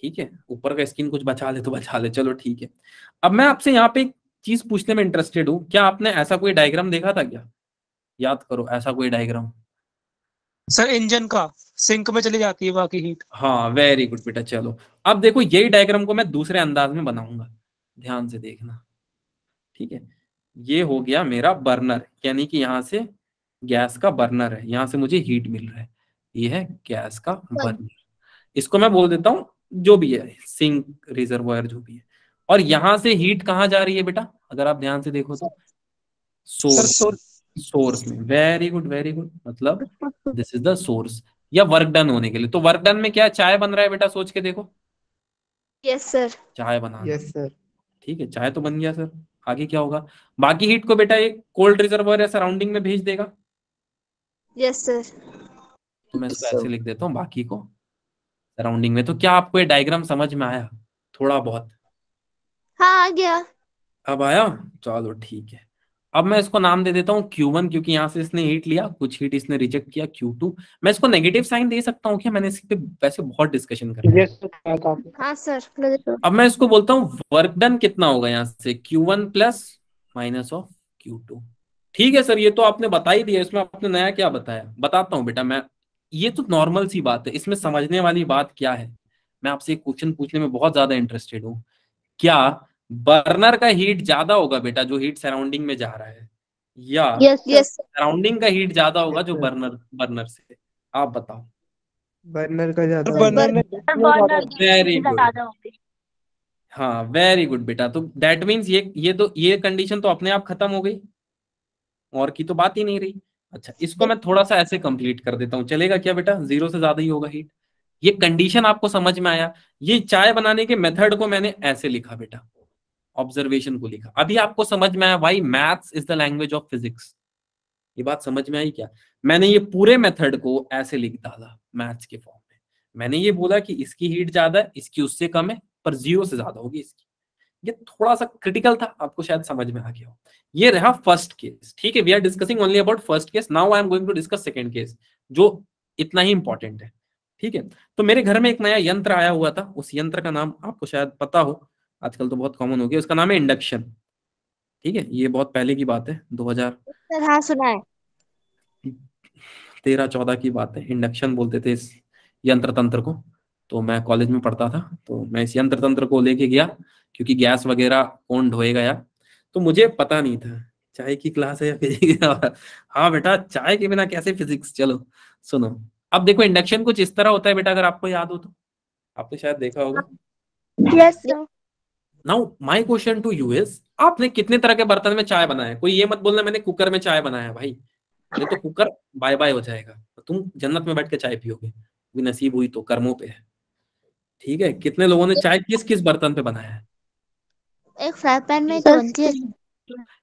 Speaker 1: ठीक है ऊपर का स्किन कुछ बचा ले तो बचा ले चलो ठीक है अब मैं आपसे यहाँ पे चीज पूछने में इंटरेस्टेड हूँ क्या आपने ऐसा कोई डायग्राम देखा था क्या याद करो ऐसा कोई डायग्राम सर इंजन का सिंक में चली जाती है बाकी हीट हाँ वेरी गुड बेटा चलो अब देखो यही डायग्राम को मैं दूसरे अंदाज में बनाऊंगा ध्यान से देखना ठीक है ये हो गया मेरा बर्नर यानी कि यहाँ से गैस का बर्नर है यहाँ से मुझे हीट मिल रहा है ये है गैस का बर्नर हाँ। इसको मैं बोल देता हूँ जो भी है सिंक रिजर्वायर जो भी है और यहां से हीट कहाँ जा रही है बेटा अगर आप ध्यान से देखो तो सोर्स सोर्स में वेरी गुड वेरी गुड मतलब दिस इज द सोर्स या वर्क डन होने के लिए तो वर्क डन में क्या चाय बन रहा है बेटा सोच के देखो यस सर चाय बना यस सर ठीक है चाय तो बन गया सर आगे क्या होगा बाकी हीट को बेटा एक कोल्ड रिजर्वर या सराउंडिंग में भेज देगा यस सर तो मैं इसको ऐसे लिख देता हूँ बाकी को सराउंडिंग में तो क्या आपको ये डायग्राम समझ में आया थोड़ा बहुत
Speaker 2: हाँ आ गया
Speaker 1: अब आया चलो ठीक है अब मैं इसको नाम दे देता हूँ क्यू वन क्योंकि यहाँ से इसने हीट लिया कुछ हीट इसने रिजेक्ट किया क्यू टू मैं इसको नेगेटिव साइन दे सकता हूँ क्या मैंने इसके पे वैसे बहुत डिस्कशन कर yes,
Speaker 2: हाँ सर हाँ, तो-
Speaker 1: अब मैं इसको बोलता हूँ वर्क डन कितना होगा यहाँ से Q one plus minus of Q two ठीक है सर ये तो आपने बता ही दिया इसमें आपने नया क्या बताया बताता हूँ बेटा मैं ये तो नॉर्मल सी बात है इसमें समझने वाली बात क्या है मैं आपसे एक क्वेश्चन पूछने में बहुत ज्यादा इंटरेस्टेड हूँ क्या बर्नर का हीट ज्यादा होगा बेटा जो हीट सराउंडिंग में जा रहा है या सराउंडिंग का हीट ज्यादा होगा जो बर्नर बर्नर से आप बताओ
Speaker 2: बर्नर का ज्यादा
Speaker 1: बर्नर वेरी गुड हाँ वेरी गुड बेटा तो दैट मीन्स ये ये तो ये कंडीशन तो अपने आप खत्म हो गई और की तो बात ही नहीं रही अच्छा इसको मैं थोड़ा सा ऐसे कंप्लीट कर देता हूँ चलेगा क्या बेटा जीरो से ज्यादा ही होगा हीट ये कंडीशन आपको समझ में आया ये चाय बनाने के मेथड को मैंने ऐसे लिखा बेटा ऑब्जर्वेशन को लिखा अभी आपको समझ में आया भाई maths is the language of physics ये बात समझ में आई क्या मैंने ये पूरे मेथड को ऐसे लिख डाला मैथ्स के फॉर्म में मैंने ये बोला कि इसकी हीट ज्यादा है इसकी उससे कम है पर जीरो से ज्यादा होगी इसकी ये थोड़ा सा क्रिटिकल था आपको शायद समझ में आ गया हो ये रहा फर्स्ट केस ठीक है we are discussing only about first case now I am going to discuss second case जो इतना ही इंपॉर्टेंट है ठीक है तो मेरे घर में एक नया यंत्र आया हुआ था उस यंत्र का नाम आपको शायद पता हो आजकल तो बहुत कॉमन हो गया उसका नाम है इंडक्शन ठीक है ये बहुत पहले की बात है दो हजार
Speaker 2: अच्छा, हाँ, सुना है
Speaker 1: तेरह चौदह की बात है इंडक्शन बोलते थे इस यंत्र तंत्र को तो मैं कॉलेज में पढ़ता था तो मैं इस यंत्र तंत्र को लेके गया क्योंकि गैस वगैरह कौन ढोएगा यार तो मुझे पता नहीं था चाय की क्लास है या फिजिक्स हाँ बेटा चाय के बिना कैसे फिजिक्स चलो सुनो अब देखो इंडक्शन कुछ इस तरह होता है बेटा अगर आपको याद हो तो आपने शायद देखा होगा yes now my question to you is आपने कितने तरह के बर्तन में चाय बनाया कोई ये मत बोलना मैंने कुकर में चाय बनाया भाई नहीं तो कुकर बाय बाय हो जाएगा तो तुम जन्नत में बैठ के चाय पियोगे भी नसीब हुई तो कर्मों पे है ठीक है कितने लोगों ने चाय किस किस बर्तन पे बनाया
Speaker 2: है एक फ्राई पैन में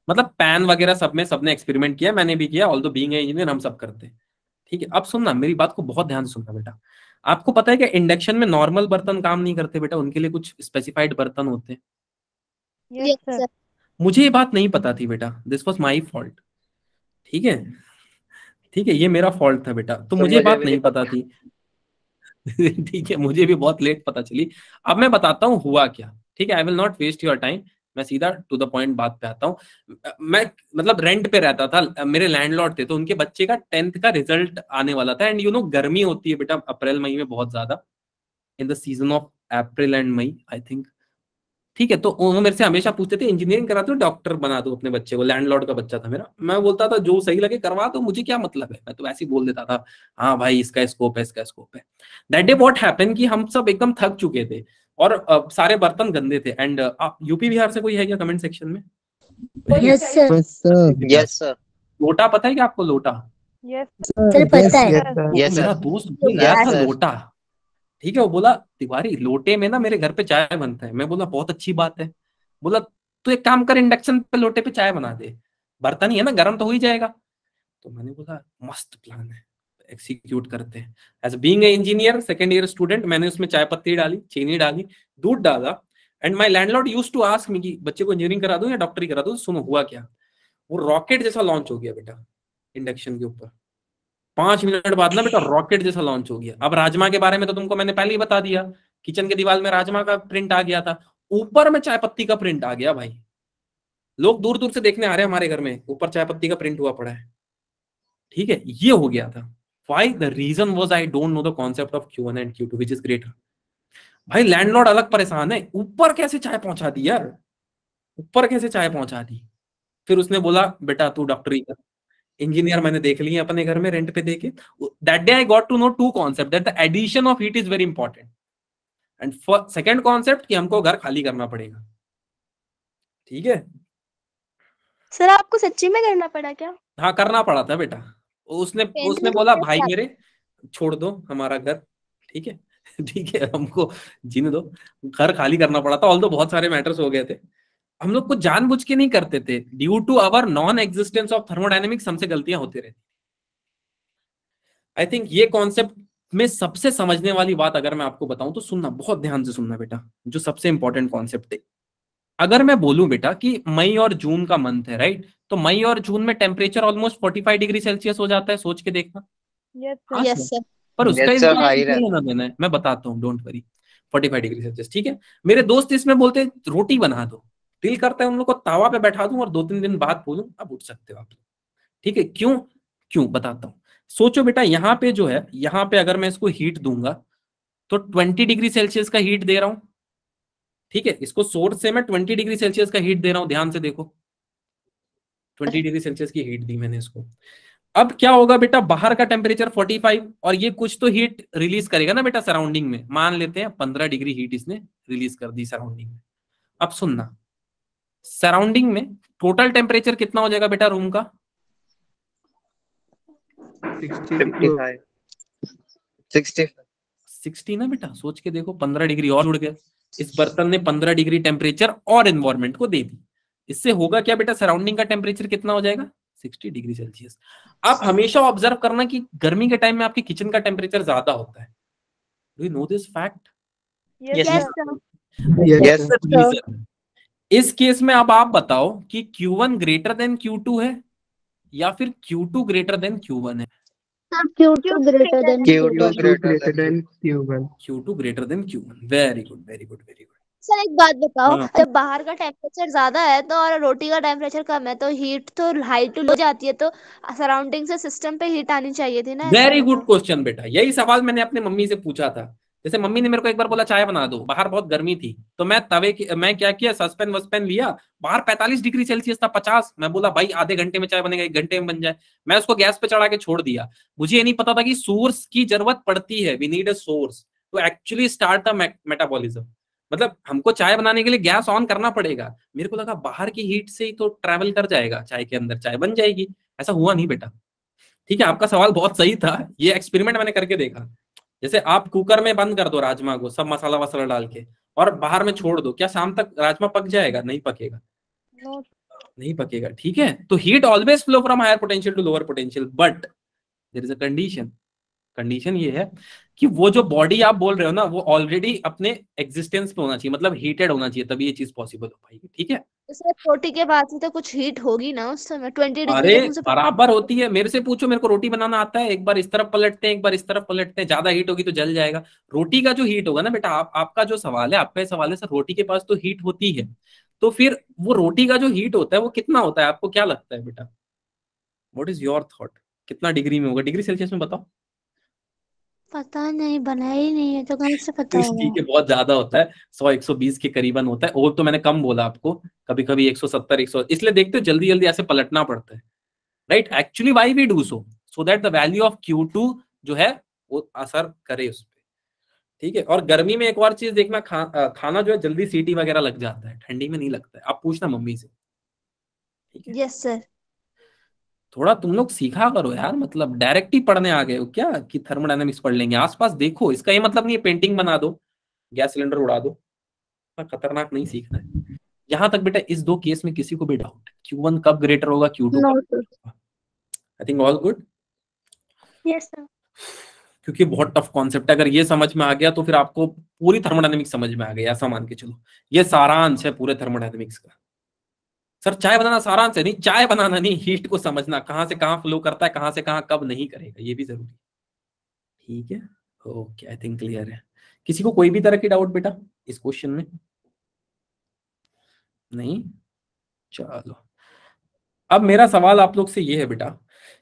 Speaker 1: मतलब पैन वगैरह सब में सबने एक्सपेरिमेंट किया मैंने भी किया ऑल दो बींग इंजीनियर हम सब करते हैं ठीक है अब सुनना मेरी बात को बहुत ध्यान से सुनना बेटा आपको पता है क्या इंडक्शन में नॉर्मल बर्तन काम नहीं करते बेटा उनके लिए कुछ स्पेसिफाइड बर्तन होते
Speaker 2: हैं yes,
Speaker 1: मुझे ये बात नहीं पता थी बेटा दिस वॉज माई फॉल्ट ठीक है ठीक है ये मेरा फॉल्ट था बेटा तो मुझे बात नहीं पता थी ठीक है मुझे भी बहुत लेट पता चली अब मैं बताता हूँ हुआ क्या ठीक है I will not waste your time मैं सीधा टू द पॉइंट बात पे आता हूँ मैं मतलब रेंट पे रहता था मेरे लैंडलॉर्ड थे तो उनके बच्चे का टेंथ का रिजल्ट आने वाला था एंड यू नो गर्मी होती है बेटा अप्रैल मई में बहुत ज्यादा in the season of April and May I think ठीक है तो वो मेरे से हमेशा पूछते थे इंजीनियरिंग करा दो डॉक्टर बना दो अपने बच्चे को लैंडलॉर्ड का बच्चा था मेरा मैं बोलता था जो सही लगे करवा दो मुझे क्या मतलब है मैं तो वैसे ही बोल देता था हाँ भाई इसका स्कोप है इसका स्कोप है दैट डे व्हाट हैपन कि हम सब एकदम थक चुके थे और आ, सारे बर्तन गंदे थे एंड आप यूपी बिहार से कोई है क्या कमेंट सेक्शन में
Speaker 2: यस सर यस
Speaker 1: सर लोटा पता है क्या आपको लोटा
Speaker 2: यस सर पता है यस मेरा
Speaker 1: दोस्त था लोटा ठीक है वो बोला तिवारी लोटे में ना मेरे घर पे चाय बनता है मैं बोला बहुत अच्छी बात है बोला तू तो एक काम कर इंडक्शन पे लोटे पे चाय बना दे बर्तन ही है ना गर्म तो हो ही जाएगा तो मैंने बोला मस्त प्लान है एक्सिक्यूट करते हैं as being engineer second year student मैंने उसमें चाय पत्ती डाली चीनी डाली दूध डाला and my landlord use to ask me की बच्चे को इंजीनियरिंग करा दू या डॉक्टरी करा दू सुनो हुआ क्या वो रॉकेट जैसा लॉन्च हो गया बेटा इंडक्शन के ऊपर पांच मिनट बाद ना बेटा रॉकेट जैसा लॉन्च हो गया अब राजमा के बारे में तो तुमको मैंने पहले ही बता दिया किचन के दीवार में राजमा का प्रिंट आ गया था ऊपर में चाय पत्ती का प्रिंट आ गया भाई लोग दूर दूर से देखने आ रहे हैं हमारे घर में ऊपर चाय पत्ती का प्रिंट हुआ पड़ा है ठीक है ये हो गया था why the reason was i don't know the concept of q1 and q2 which is greater भाई लैंडलॉर्ड अलग परेशान है ऊपर कैसे चाय पहुंचा दी यार ऊपर कैसे चाय पहुंचा दी फिर उसने बोला बेटा तू डॉक्टरी कर इंजीनियर मैंने देख लिया अपने घर में रेंट पे देके that day I got to know two concept that the addition of heat is very important and second concept कि हमको घर खाली करना पड़ेगा ठीक है
Speaker 2: सर आपको सच्ची में करना पड़ा क्या
Speaker 1: हाँ करना पड़ा था बेटा उसने उसने बोला भाई मेरे छोड़ दो हमारा घर ठीक है ठीक है हमको जीने दो घर खाली करना पड़ा था ऑल बहुत सारे मैटर्स हो गए थे हम लोग कुछ जानबूझ के नहीं करते थे due to our non existence of thermodynamics हमसे गलतियां होती रहती आई थिंक ये कॉन्सेप्ट में सबसे समझने वाली बात अगर मैं आपको बताऊं तो सुनना बहुत ध्यान से सुनना बेटा जो सबसे इंपॉर्टेंट कॉन्सेप्ट है अगर मैं बोलूं बेटा कि मई और जून का मंथ है राइट तो मई और जून में temperature almost forty five degree Celsius हो जाता है सोच के देखना
Speaker 2: yes,
Speaker 1: पर उसका yes, देना है मैं बताता हूँ don't worry five degree Celsius ठीक है मेरे दोस्त इसमें बोलते रोटी बना दो दिल करता है उन लोग को तावा पे बैठा दू और दो तीन दिन बाद बोलू अब उठ सकते हो आप ठीक है क्यों क्यों बताता हूँ सोचो बेटा यहाँ पे जो है यहाँ पे अगर मैं इसको हीट दूंगा तो 20 डिग्री सेल्सियस का हीट दे रहा हूँ ठीक है इसको सोर्स से मैं ट्वेंटी डिग्री सेल्सियस का हीट दे रहा हूं ध्यान से देखो ट्वेंटी डिग्री सेल्सियस की हीट दी मैंने इसको अब क्या होगा बेटा बाहर का टेम्परेचर 45 और ये कुछ तो हीट रिलीज करेगा ना बेटा सराउंडिंग में मान लेते हैं 15 डिग्री हीट इसने रिलीज कर दी सराउंडिंग में अब सुनना सराउंडिंग में टोटल टेम्परेचर कितना हो जाएगा बेटा रूम का 60 60 ना बेटा सोच के देखो 15 डिग्री और जुड़ गया इस बर्तन ने 15 डिग्री टेम्परेचर और एनवायरमेंट को दे दी इससे होगा क्या बेटा सराउंडिंग का टेम्परेचर कितना हो जाएगा 60 डिग्री सेल्सियस आप हमेशा ऑब्जर्व करना कि गर्मी के टाइम में आपके किचन का टेम्परेचर ज्यादा होता है do you know this fact yes इस केस में अब आप बताओ कि Q1 ग्रेटर देन Q2 है या फिर Q2 ग्रेटर देन Q1 है
Speaker 2: सर हाँ, एक बात बताओ हाँ। जब बाहर का टेम्परेचर ज्यादा है तो और रोटी का टेम्परेचर कम है तो हीट तो हाई टू लो जाती है तो सराउंडिंग से सिस्टम पे हीट आनी चाहिए थी ना वेरी
Speaker 1: गुड क्वेश्चन बेटा यही सवाल मैंने अपने मम्मी से पूछा था जैसे मम्मी ने मेरे को एक बार बोला चाय बना दो बाहर बहुत गर्मी थी तो मैं तवे की मैं क्या किया सस्पेन वस्पेन लिया बाहर 45 डिग्री सेल्सियस था 50 मैं बोला भाई आधे घंटे में चाय बनेगा एक घंटे में बन जाए मैं उसको गैस पे चढ़ा के छोड़ दिया मुझे ये नहीं पता था कि सोर्स की जरूरत पड़ती है we need a source to actually start the metabolism मतलब हमको चाय बनाने के लिए गैस ऑन करना पड़ेगा मेरे को लगा बाहर की हीट से ही तो ट्रेवल कर जाएगा चाय के अंदर चाय बन जाएगी ऐसा हुआ नहीं बेटा ठीक है आपका सवाल बहुत सही था ये एक्सपेरिमेंट मैंने करके देखा जैसे आप कुकर में बंद कर दो राजमा को सब मसाला वसाला डाल के और बाहर में छोड़ दो क्या शाम तक राजमा पक जाएगा नहीं पकेगा no. नहीं पकेगा ठीक है तो heat always flow from higher potential to lower potential but there is a condition condition ये है कि वो जो बॉडी आप बोल रहे हो ना वो ऑलरेडी अपने एग्जिस्टेंस पे होना चाहिए मतलब हीटेड होना चाहिए तभी ये चीज पॉसिबल हो पाएगी ठीक है
Speaker 2: रोटी के बाद तो कुछ हीट होगी ना उस समय ट्वेंटी अरे तो
Speaker 1: बराबर होती है मेरे से पूछो मेरे को रोटी बनाना आता है एक बार इस तरफ पलटते हैं एक बार इस तरफ पलटते हैं ज्यादा हीट होगी तो जल जाएगा रोटी का जो हीट होगा ना बेटा आप आपका जो सवाल है आपका सवाल है सर रोटी के पास तो हीट होती है तो फिर वो रोटी का जो हीट होता है वो कितना होता है आपको क्या लगता है बेटा वॉट इज योर थॉट कितना डिग्री में होगा डिग्री सेल्सियस में बताओ
Speaker 2: पता नहीं बना ही नहीं है तो कहीं से पता होगा के
Speaker 1: बहुत ज्यादा होता है 100 120 के करीबन होता है और तो मैंने कम बोला आपको कभी कभी 170 100 इसलिए देखते हो जल्दी जल्दी ऐसे पलटना पड़ता है right actually why we do so so that the value of Q two जो है वो असर करे उस पर ठीक है और गर्मी में एक और चीज देखना खा, खाना जो है जल्दी सीटी वगैरह लग जाता है ठंडी में नहीं लगता है आप पूछना मम्मी से ठीक है यस सर थोड़ा तुम लोग सीखा करो यार मतलब डायरेक्ट ही पढ़ने आ गए हो क्या कि थर्मोडाइनमिक्स पढ़ लेंगे आसपास देखो इसका ये मतलब नहीं है पेंटिंग बना दो गैस सिलेंडर उड़ा दो खतरनाक नहीं सीखना है यहाँ तक बेटा इस दो केस में किसी को भी डाउट क्यू वन कब ग्रेटर होगा Q two I think all good क्योंकि बहुत टफ कॉन्सेप्ट है अगर ये समझ में आ गया तो फिर आपको पूरी थर्मोडाइनमिक्स समझ में आ गया ऐसा मान के चलो ये सारांश है पूरे थर्मोडाइनमिक्स का सर चाय बनाना आराम से नहीं चाय बनाना नहीं हीट को समझना कहाँ से कहाँ फ्लो करता है कहाँ से कहाँ कब नहीं करेगा ये भी जरूरी ठीक है ओके आई थिंक क्लियर है किसी को कोई भी तरह की डाउट बेटा इस क्वेश्चन में नहीं चलो अब मेरा सवाल आप लोग से ये है बेटा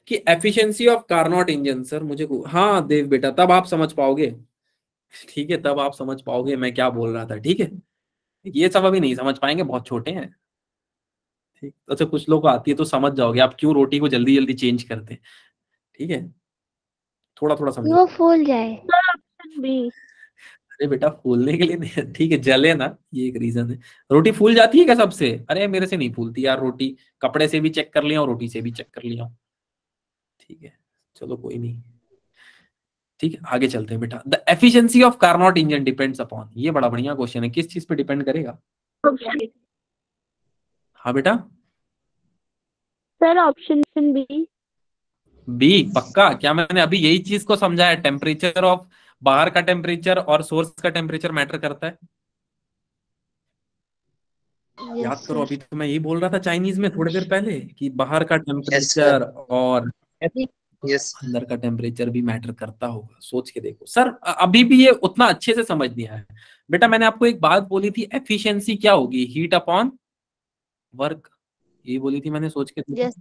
Speaker 1: कि efficiency of Carnot engine sir मुझे हाँ देव बेटा तब आप समझ पाओगे ठीक है तब आप समझ पाओगे मैं क्या बोल रहा था ठीक है ये सब अभी नहीं समझ पाएंगे बहुत छोटे हैं ठीक अच्छा कुछ लोग आती है तो समझ जाओगे आप क्यों रोटी को जल्दी जल्दी चेंज करते हैं ठीक है थोड़ा थोड़ा समझो वो फूल जाए अरे बेटा फूलने के लिए ठीक है जले ना ये एक रीजन है रोटी फूल जाती है क्या सबसे अरे मेरे से नहीं फूलती यार रोटी कपड़े से भी चेक कर लिया रोटी से भी चेक कर लिया ठीक है चलो कोई नहीं ठीक है आगे चलते हैं बेटा the efficiency of Carnot engine depends upon ये बड़ा बढ़िया क्वेश्चन है किस चीज पे डिपेंड करेगा हाँ बेटा सर ऑप्शन बी बी पक्का क्या मैंने अभी यही चीज को समझाया टेम्परेचर ऑफ बाहर का टेम्परेचर और सोर्स का टेम्परेचर मैटर करता है yes, याद करो अभी तो मैं यही बोल रहा था चाइनीज में थोड़ी देर पहले कि बाहर का टेम्परेचर yes, और yes. अंदर का टेम्परेचर भी मैटर करता होगा सोच के देखो सर अभी भी ये उतना अच्छे से समझ नहीं आया बेटा मैंने आपको एक बात बोली थी एफिशिएंसी क्या होगी हीट अपॉन वर्क ये बोली थी मैंने सोच के yes.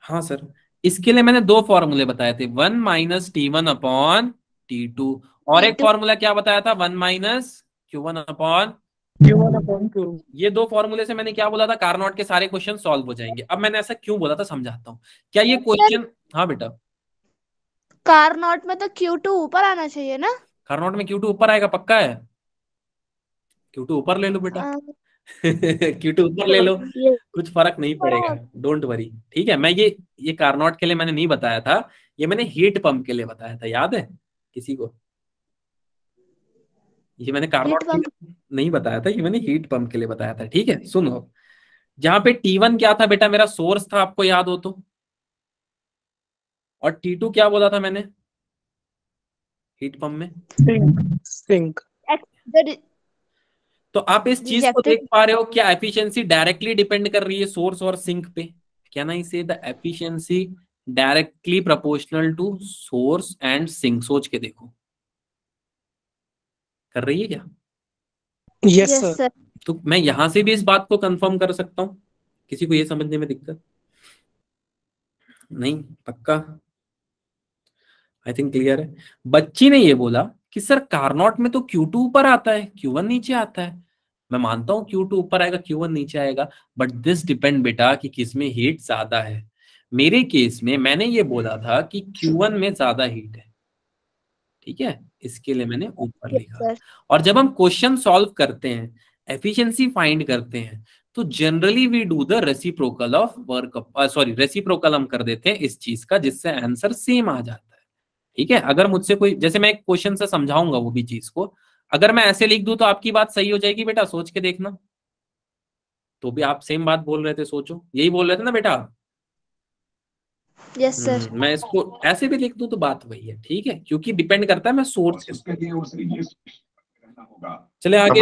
Speaker 1: हाँ सर इसके लिए मैंने दो फॉर्मूले बताए थे one minus T one upon T two और एक फॉर्मूला क्या बताया था one minus Q one upon ये दो फॉर्मूले से मैंने क्या बोला था कार्नोट के सारे क्वेश्चन सॉल्व हो जाएंगे अब मैंने ऐसा क्यों बोला था समझाता हूँ क्या ये क्वेश्चन हाँ बेटा
Speaker 2: कार्नोट में तो Q2 ऊपर आना चाहिए ना
Speaker 1: कार्नोट में Q2 ऊपर आएगा पक्का है Q2 ऊपर ले लो बेटा क्यूटू उधर ले लो कुछ फर्क नहीं हाँ। पड़ेगा डोंट वरी ठीक है मैं ये ये कारनॉट के लिए मैंने नहीं बताया था ये मैंने हीट पंप के लिए बताया था याद है किसी को ये मैंने कार्नोट नहीं बताया था ये मैंने हीट पंप के लिए बताया था ठीक है सुनो जहां पे T1 क्या था बेटा मेरा सोर्स था आपको याद हो तो और T2 क्या बोला था मैंने हीट पंप में
Speaker 2: सिंक सिंक
Speaker 1: तो आप इस चीज को देख पा रहे हो क्या एफिशिएंसी डायरेक्टली डिपेंड कर रही है सोर्स और सिंक पे क्या ना से the efficiency directly proportional to source and sink सोच के देखो कर रही है क्या
Speaker 2: यस yes, सर
Speaker 1: तो मैं यहां से भी इस बात को कंफर्म कर सकता हूं किसी को यह समझने में दिक्कत नहीं पक्का आई थिंक क्लियर है बच्ची ने यह बोला कि सर कार्नॉट में तो Q2 ऊपर आता है Q1 नीचे आता है मैं मानता हूँ क्यू टू ऊपर आएगा क्यू वन नीचे आएगा बट दिस डिपेंड बेटा कि किस में हीट ज्यादा है मेरे केस में मैंने ये बोला hmm. था कि क्यू वन में ज्यादा हीट है ठीक है इसके लिए मैंने ऊपर लिखा और जब हम क्वेश्चन सॉल्व करते हैं एफिशिएंसी फाइंड करते हैं तो generally we do the reciprocal of work sorry reciprocal हम कर देते हैं इस चीज का जिससे आंसर सेम आ जाता है ठीक है अगर मुझसे कोई जैसे मैं एक क्वेश्चन से समझाऊंगा वो भी चीज को अगर मैं ऐसे लिख दूं तो आपकी बात सही हो जाएगी बेटा सोच के देखना तो भी आप सेम बात बोल रहे थे सोचो यही बोल रहे थे ना बेटा यस सर हम्म, मैं इसको ऐसे भी लिख दूं तो बात वही है ठीक है क्योंकि डिपेंड करता है मैं सोर्स चले आगे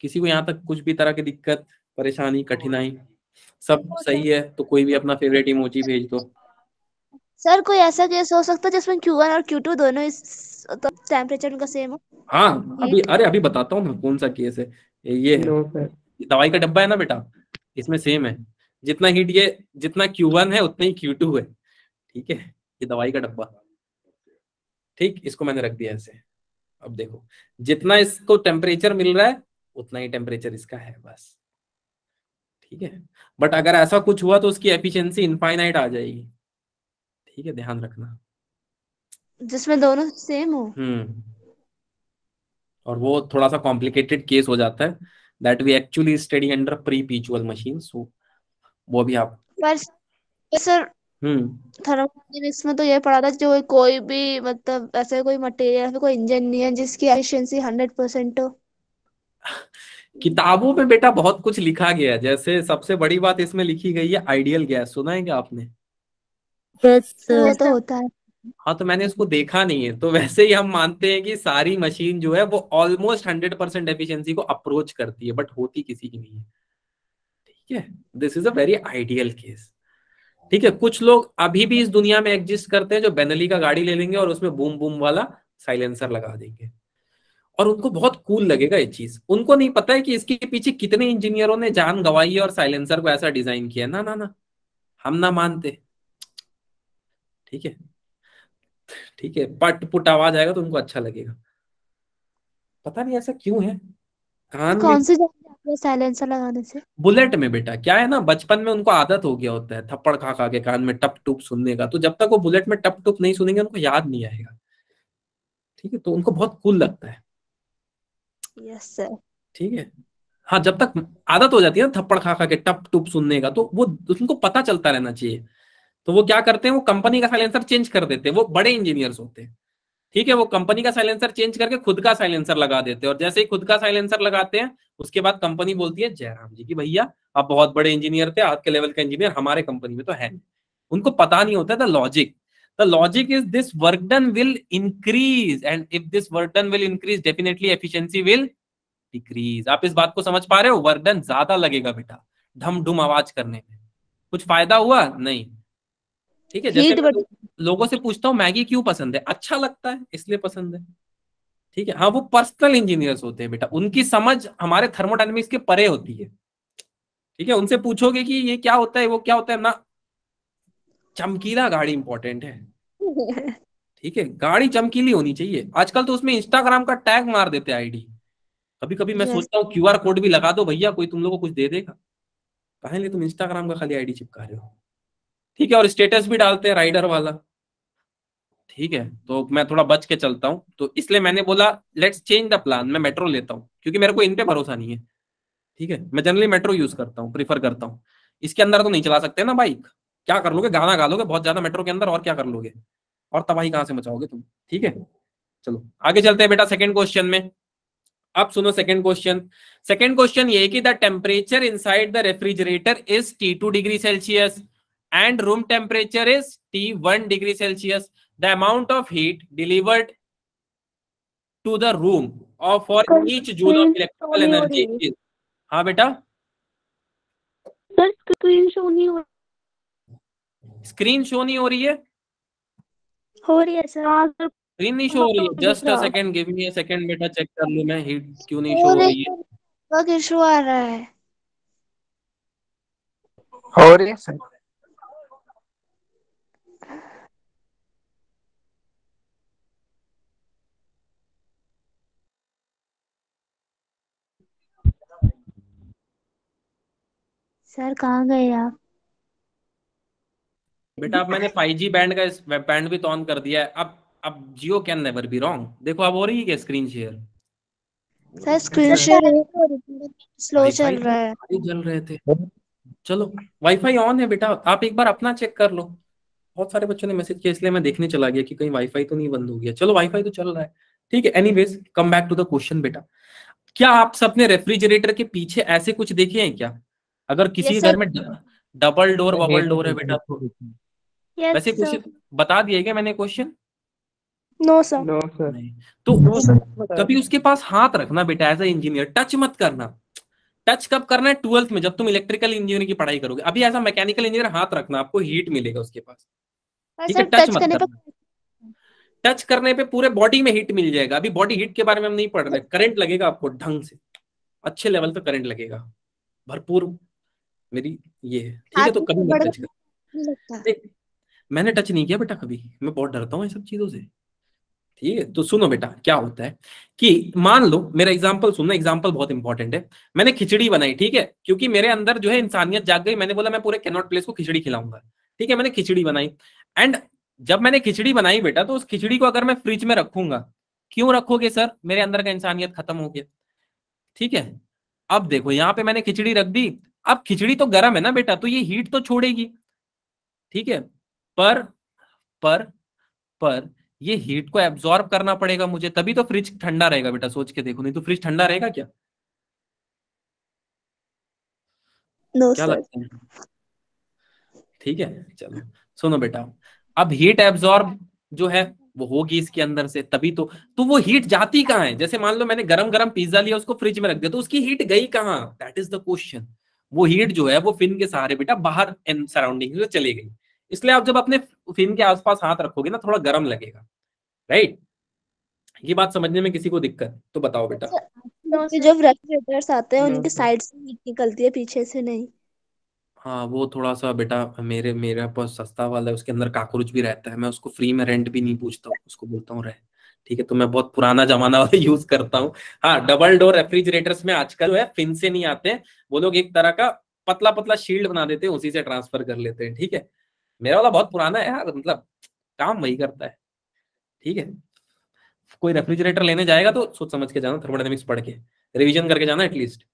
Speaker 1: किसी को यहाँ तक कुछ भी तरह की दिक्कत परेशानी कठिनाई सब सही है तो कोई भी अपना फेवरेट इमोजी भेज दो
Speaker 2: सर कोई ऐसा केस हो सकता है जिसमें Q1 और Q2 दोनों इस तो टेम्परेचर उनका सेम हो
Speaker 1: हाँ अभी तो अरे अभी बताता हूँ कौन सा केस है ये है दवाई का डब्बा है ना बेटा इसमें सेम है जितना हीट ये जितना Q1 है उतना ही Q2 है ठीक है ये दवाई का डब्बा ठीक इसको मैंने रख दिया ऐसे अब देखो जितना इसको टेम्परेचर मिल रहा है उतना ही टेम्परेचर इसका है बस ठीक है बट अगर ऐसा कुछ हुआ तो उसकी एफिशिएंसी इनफाइनाइट आ जाएगी ठीक है ध्यान रखना
Speaker 2: जिसमें दोनों सेम हो
Speaker 1: हम्म और वो थोड़ा सा कॉम्प्लिकेटेड केस हो जाता है that we actually study under perpetual machine so वो भी आप
Speaker 2: पर सर
Speaker 1: हम्म।
Speaker 2: थर्मोडायनेमिक्स में तो ये पढ़ा था जो कोई भी मतलब ऐसे कोई मटेरियल कोई इंजन नहीं है जिसकी एफिशिएंसी हंड्रेड परसेंट हो
Speaker 1: किताबों में बेटा बहुत कुछ लिखा गया है जैसे सबसे बड़ी बात इसमें लिखी गई है आइडियल गैस सुना है क्या आपने हम्म
Speaker 2: तो, होता है
Speaker 1: हाँ तो मैंने उसको देखा नहीं है तो वैसे ही हम मानते हैं कि सारी मशीन जो है वो ऑलमोस्ट हंड्रेड परसेंट एफिशिएंसी को अप्रोच करती है बट होती किसी की नहीं है ठीक है this is a very ideal case ठीक है कुछ लोग अभी भी इस दुनिया में एग्जिस्ट करते हैं जो बेनली का गाड़ी ले लेंगे और उसमें बूम बूम वाला साइलेंसर लगा देंगे और उनको बहुत कूल लगेगा ये चीज उनको नहीं पता है कि इसके पीछे कितने इंजीनियरों ने जान गवाई है और साइलेंसर को ऐसा डिजाइन किया ना ना ना हम ना मानते ठीक है ठीक है पट पुट आवाज आएगा तो उनको अच्छा लगेगा पता नहीं ऐसा क्यों है कान कौन से
Speaker 2: साइलेंसर लगाने से
Speaker 1: बुलेट में बेटा क्या है ना बचपन में उनको आदत हो गया होता है थप्पड़ खा खा के कान में टप टुप सुनने का तो जब तक वो बुलेट में टप टुप नहीं सुनेंगे उनको याद नहीं आएगा ठीक है तो उनको बहुत कूल लगता है यस सर ठीक है हाँ जब तक आदत हो जाती है ना थप्पड़ खा खा के टप टुप सुनने का तो वो उनको पता चलता रहना चाहिए तो वो क्या करते हैं वो कंपनी का साइलेंसर चेंज कर देते हैं वो बड़े इंजीनियर्स होते हैं ठीक है वो कंपनी का साइलेंसर चेंज करके खुद का साइलेंसर लगा देते हैं और जैसे ही खुद का साइलेंसर लगाते हैं उसके बाद कंपनी बोलती है जयराम जी की भैया आप बहुत बड़े इंजीनियर थे आज के लेवल का इंजीनियर हमारे कंपनी में तो है उनको पता नहीं होता the logic the logic is this work done will increase and if this work done will increase definitely efficiency will decrease आप इस बात को समझ पा रहे हो वर्क डन ज्यादा लगेगा बेटा ढम ढुम आवाज करने में कुछ फायदा हुआ नहीं ठीक है जैसे तो मैं लोगों से पूछता हूँ मैगी क्यों पसंद है अच्छा लगता है इसलिए पसंद है ठीक है हाँ वो पर्सनल इंजीनियर्स होते हैं बेटा उनकी समझ हमारे थर्मोडाइनमिक्स के परे होती है ठीक है उनसे पूछोगे कि ये क्या होता है वो क्या होता है ना चमकीला गाड़ी इंपॉर्टेंट है ठीक है गाड़ी चमकीली होनी चाहिए आजकल तो उसमें इंस्टाग्राम का टैग मार देते हैं आईडी कभी कभी मैं सोचता हूँ क्यूआर कोड भी लगा दो भैया कोई तुम लोग को कुछ दे देगा कहा तुम इंस्टाग्राम का खाली आईडी चिपका रहे हो ठीक है और स्टेटस भी डालते हैं राइडर वाला ठीक है तो मैं थोड़ा बच के चलता हूँ तो इसलिए मैंने बोला लेट्स चेंज द प्लान मैं मेट्रो लेता हूँ क्योंकि मेरे को इन पे भरोसा नहीं है ठीक है मैं जनरली मेट्रो यूज करता हूँ प्रीफर करता हूँ इसके अंदर तो नहीं चला सकते ना बाइक क्या कर लोगे गाना गा लोगे बहुत ज्यादा मेट्रो के अंदर और क्या कर लोगे और तबाही कहाँ से मचाओगे तुम ठीक है चलो आगे चलते हैं बेटा सेकंड क्वेश्चन में अब सुनो सेकंड क्वेश्चन सेकंड क्वेश्चन ये कि the temperature inside the refrigerator is T two degree Celsius and room temperature is T1 degree Celsius. The amount of heat delivered to the room or for each joule of electrical energy is. हाँ बेटा sir screen show नहीं हो screen show नहीं हो रही है हो रही है सर स्क्रीन नहीं शो हो रही है just a second give me a second बेटा चेक कर लूं मैं हीट क्यों नहीं शो हो रही है
Speaker 2: बग इशू आ रहा है हो रही है सर सर कहाँ गए आप
Speaker 1: बेटा अब मैंने 5G बैंड का इस वेब बैंड भी ऑन कर दिया है अब अब Jio can never be wrong देखो अब हो रही है क्या screen share sir screen
Speaker 2: share slow चल रहा है जल रहे थे
Speaker 1: चलो वाईफाई ऑन है बेटा आप एक बार अपना चेक कर लो बहुत सारे बच्चों ने मैसेज किया इसलिए मैं देखने चला गया कि कहीं वाईफाई तो नहीं बंद हो गया चलो वाईफाई तो चल रहा है ठीक है anyways come back to the question बेटा क्या आप सबने रेफ्रिजरेटर के पीछे ऐसे कुछ देखे हैं क्या अगर किसी घर में डबल डोर बबल डोर है बेटा तो वैसे कुछ बता दिए क्या मैंने question no sir no sir तो no, कभी उसके पास हाथ रखना बेटा एज ए इंजीनियर टच मत करना टच कब करना है ट्वेल्थ में जब तुम इलेक्ट्रिकल इंजीनियरिंग की पढ़ाई करोगे अभी ऐसा मैकेनिकल इंजीनियर हाथ रखना आपको हीट मिलेगा उसके पास
Speaker 2: हाँ, ठीक है टच मत करना
Speaker 1: टच करने पे पूरे बॉडी में हीट मिल जाएगा अभी बॉडी हीट के बारे में हम नहीं पढ़ रहे करंट लगेगा आपको ढंग से अच्छे लेवल पे करंट लगेगा भरपूर मेरी ये है ठीक है तो कभी तो मत टच
Speaker 2: कर
Speaker 1: मैंने टच नहीं किया बेटा कभी मैं बहुत डरता हूँ इन सब चीजों से ठीक है तो सुनो बेटा क्या होता है कि मान लो मेरा एग्जाम्पल सुनना एग्जाम्पल बहुत इंपॉर्टेंट है मैंने खिचड़ी बनाई ठीक है क्योंकि मेरे अंदर जो है इंसानियत जाग गई मैंने बोला मैं पूरे कैनॉट प्लेस को खिचड़ी खिलाऊंगा ठीक है मैंने खिचड़ी बनाई एंड जब मैंने खिचड़ी बनाई बेटा तो उस खिचड़ी को अगर मैं फ्रिज में रखूंगा क्यों रखोगे सर मेरे अंदर का इंसानियत खत्म हो गया ठीक है अब देखो यहाँ पे मैंने खिचड़ी रख दी अब खिचड़ी तो गर्म है ना बेटा तो ये हीट तो छोड़ेगी ठीक है पर पर पर ये हीट को एब्जॉर्ब करना पड़ेगा मुझे तभी तो फ्रिज ठंडा रहेगा बेटा सोच के देखो नहीं तो फ्रिज ठंडा रहेगा क्या no, क्या लगता है ठीक है चलो सुनो बेटा अब हीट एब्जॉर्ब जो है वो होगी इसके अंदर से तभी तो तो वो हीट जाती कहां है जैसे मान लो मैंने गरम गरम पिज्जा लिया उसको फ्रिज में रख दिया तो उसकी हीट गई कहां दैट इज द क्वेश्चन वो हीट जो है वो फिन के सहारे बेटा बाहर सराउंडिंग से चली गई इसलिए आप जब अपने फिन के आसपास हाथ रखोगे ना थोड़ा गर्म लगेगा राइट ये बात समझने में किसी को दिक्कत तो बताओ बेटा
Speaker 2: अच्छा, जब रेफ्रिजरेटर्स आते हैं उनके साइड हम्म। से हीट निकलती है पीछे से नहीं
Speaker 1: हाँ वो थोड़ा सा बेटा मेरे मेरे पास सस्ता वाला है उसके अंदर काकरोच भी रहता है मैं उसको फ्री में रेंट भी नहीं पूछता उसको बोलता हूँ रहे ठीक है तो मैं बहुत पुराना जमाना वाला यूज करता हूँ हाँ डबल डोर रेफ्रिजरेटर्स में आजकल जो है फिन से नहीं आते वो लोग एक तरह का पतला पतला शील्ड बना देते हैं उसी से ट्रांसफर कर लेते हैं ठीक है मेरा वाला बहुत पुराना है यार मतलब काम वही करता है ठीक है कोई रेफ्रिजरेटर लेने जाएगा तो सोच समझ के जाना थर्मोडाइनमिक्स पढ़ के रिविजन करके जाना एटलीस्ट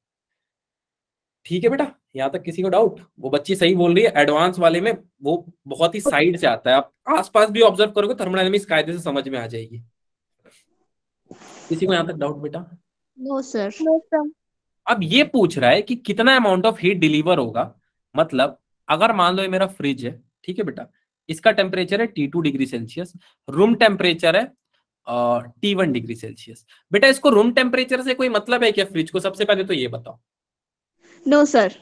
Speaker 1: ठीक है बेटा यहाँ तक किसी को डाउट वो बच्ची सही बोल रही है एडवांस वाले में वो बहुत ही साइड से आता है आप आसपास भी ऑब्जर्व करोगे थर्मोडाइनमिक्स कायदे से समझ में आ जाएगी किसी को यहाँ तक डाउट बेटा
Speaker 2: नो सर नो सर
Speaker 1: अब ये पूछ रहा है कि कितना अमाउंट ऑफ हीट डिलीवर होगा मतलब अगर मान लो ये मेरा फ्रिज है ठीक है बेटा इसका टेम्परेचर है T two degree Celsius room temperature है टी वन डिग्री सेल्सियस बेटा इसको रूम टेम्परेचर से कोई मतलब है क्या फ्रिज को सबसे पहले तो ये बताओ नो सर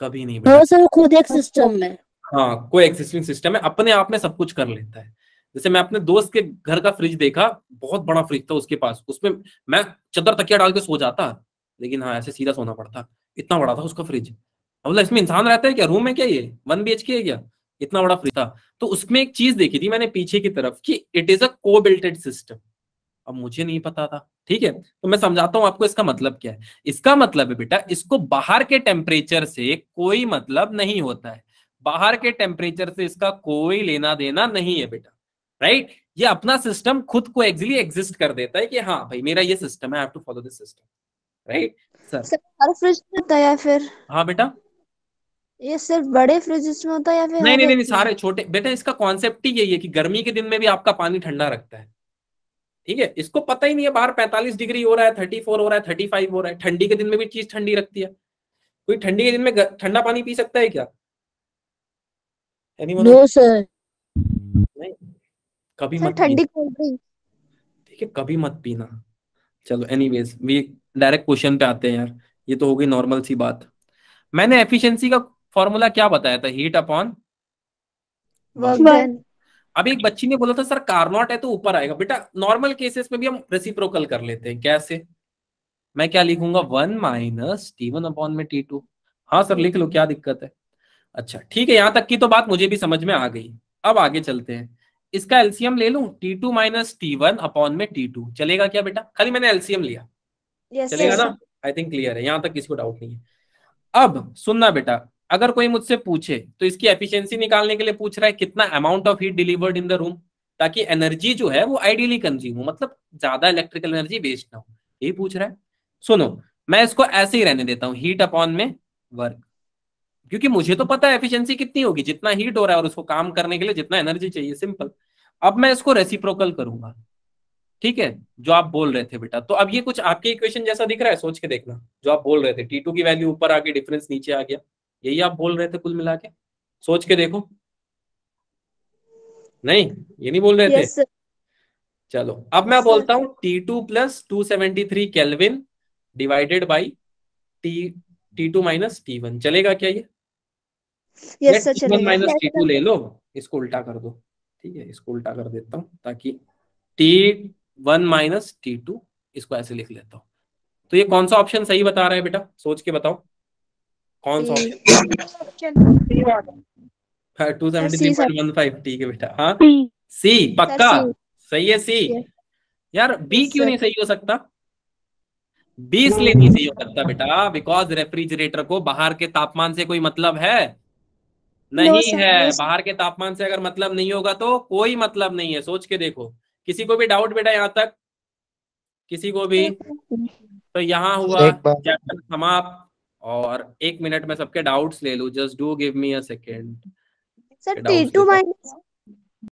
Speaker 1: कभी नहीं बेटा
Speaker 2: सर खुद एक सिस्टम है
Speaker 1: हाँ कोई एक्सिस्टिंग सिस्टम है अपने आप में सब कुछ कर लेता है जैसे मैं अपने दोस्त के घर का फ्रिज देखा बहुत बड़ा फ्रिज था उसके पास उसमें मैं चदर तकिया डाल के सो जाता लेकिन हाँ ऐसे सीधा सोना पड़ता इतना बड़ा था उसका फ्रिज मतलब इसमें इंसान रहता है क्या रूम है क्या ये वन बी है क्या इतना बड़ा फ्रिज था तो उसमें एक चीज देखी थी मैंने पीछे की तरफ कि इट इज अ को बिल्टेड सिस्टम अब मुझे नहीं पता था ठीक है तो मैं समझाता हूं आपको इसका मतलब क्या है इसका मतलब है बेटा इसको बाहर के टेम्परेचर से कोई मतलब नहीं होता है बाहर के टेम्परेचर से इसका कोई लेना देना नहीं है बेटा राइट ये अपना सिस्टम खुद को एक्चुअली एग्जिस्ट कर देता है कि हाँ भाई मेरा ये सिस्टम है I have to follow this system right
Speaker 2: sir fridge में होता है फिर हाँ बेटा ये सिर्फ बड़े फ्रिजेस में होता है या फिर नहीं नहीं नहीं सारे
Speaker 1: छोटे बेटा इसका कॉन्सेप्ट ही यही है कि गर्मी के दिन में भी आपका पानी ठंडा रखता है ठीक है इसको पता ही नहीं है बाहर 45 डिग्री हो रहा है 34 हो रहा है 35 हो रहा है ठंडी के दिन में भी चीज ठंडी रखती है कोई ठंडी के दिन में ठंडा पानी पी सकता है क्या नो सर कभी मत ठंडी कोल्ड ड्रिंक ठीक है कभी मत पीना चलो एनीवेज वी डायरेक्ट क्वेश्चन पे आते हैं यार ये तो हो गई नॉर्मल सी बात मैंने एफिशिएंसी का फॉर्मूला क्या बताया था हीट अपॉन अभी एक बच्ची ने बोला था सर कार्नोट है तो ऊपर आएगा बेटा नॉर्मल केसेस में भी हम रेसिप्रोकल कर लेते हैं कैसे मैं क्या लिखूंगा one minus T one upon में टी टू हाँ सर लिख लो क्या दिक्कत है अच्छा ठीक है यहाँ तक की तो बात मुझे भी समझ में आ गई अब आगे चलते हैं इसका एलसीएम ले लू T two minus T one upon में टी टू चलेगा क्या बेटा खाली मैंने एलसीएम लिया
Speaker 2: yes, चलेगा yes, ना
Speaker 1: आई थिंक क्लियर है यहां तक किसी को डाउट नहीं है अब सुनना बेटा अगर कोई मुझसे पूछे तो इसकी एफिशिएंसी निकालने के लिए पूछ रहा है कितना amount of heat delivered in the room ताकि एनर्जी जो है वो आइडियली कंज्यूम हो मतलब ज्यादा इलेक्ट्रिकल एनर्जी वेस्ट ना हो यही पूछ रहा है सुनो मैं इसको ऐसे ही रहने देता हूँ हीट अपॉन में वर्क क्योंकि मुझे तो पता है एफिशिएंसी कितनी होगी जितना हीट हो रहा है और उसको काम करने के लिए जितना एनर्जी चाहिए सिंपल अब मैं इसको रेसिप्रोकल करूंगा ठीक है जो आप बोल रहे थे बेटा तो अब ये कुछ आपके इक्वेशन जैसा दिख रहा है सोच के देखना जो आप बोल रहे थे टी टू की वैल्यू ऊपर आ गई डिफरेंस नीचे आ गया यही आप बोल रहे थे कुल मिला के सोच के देखो नहीं ये नहीं बोल रहे yes, थे चलो अब मैं बोलता हूं T two plus two seventy three kelvin divided by T T two minus T one चलेगा क्या ये माइनस टी टू ले लो इसको उल्टा कर दो ठीक है इसको उल्टा कर देता हूँ ताकि T one minus T two इसको ऐसे लिख लेता हूँ तो ये कौन सा ऑप्शन सही बता रहा है बेटा सोच के बताओ कौन सा
Speaker 2: option
Speaker 1: two seventy three point one five ठीक है बेटा हाँ सी पक्का सही है सी यार बी क्यों नहीं सही हो सकता बी इसलिए नहीं सही हो सकता बेटा बिकॉज रेफ्रिजरेटर को बाहर के तापमान से कोई मतलब है
Speaker 2: नहीं है
Speaker 1: बाहर के तापमान से अगर मतलब नहीं होगा तो कोई मतलब नहीं है सोच के देखो किसी को भी डाउट बेटा यहाँ तक किसी को भी तो यहाँ हुआ चैप्टर समाप्त और एक मिनट में सबके डाउट्स ले लू just do give me a second sir T
Speaker 2: two minus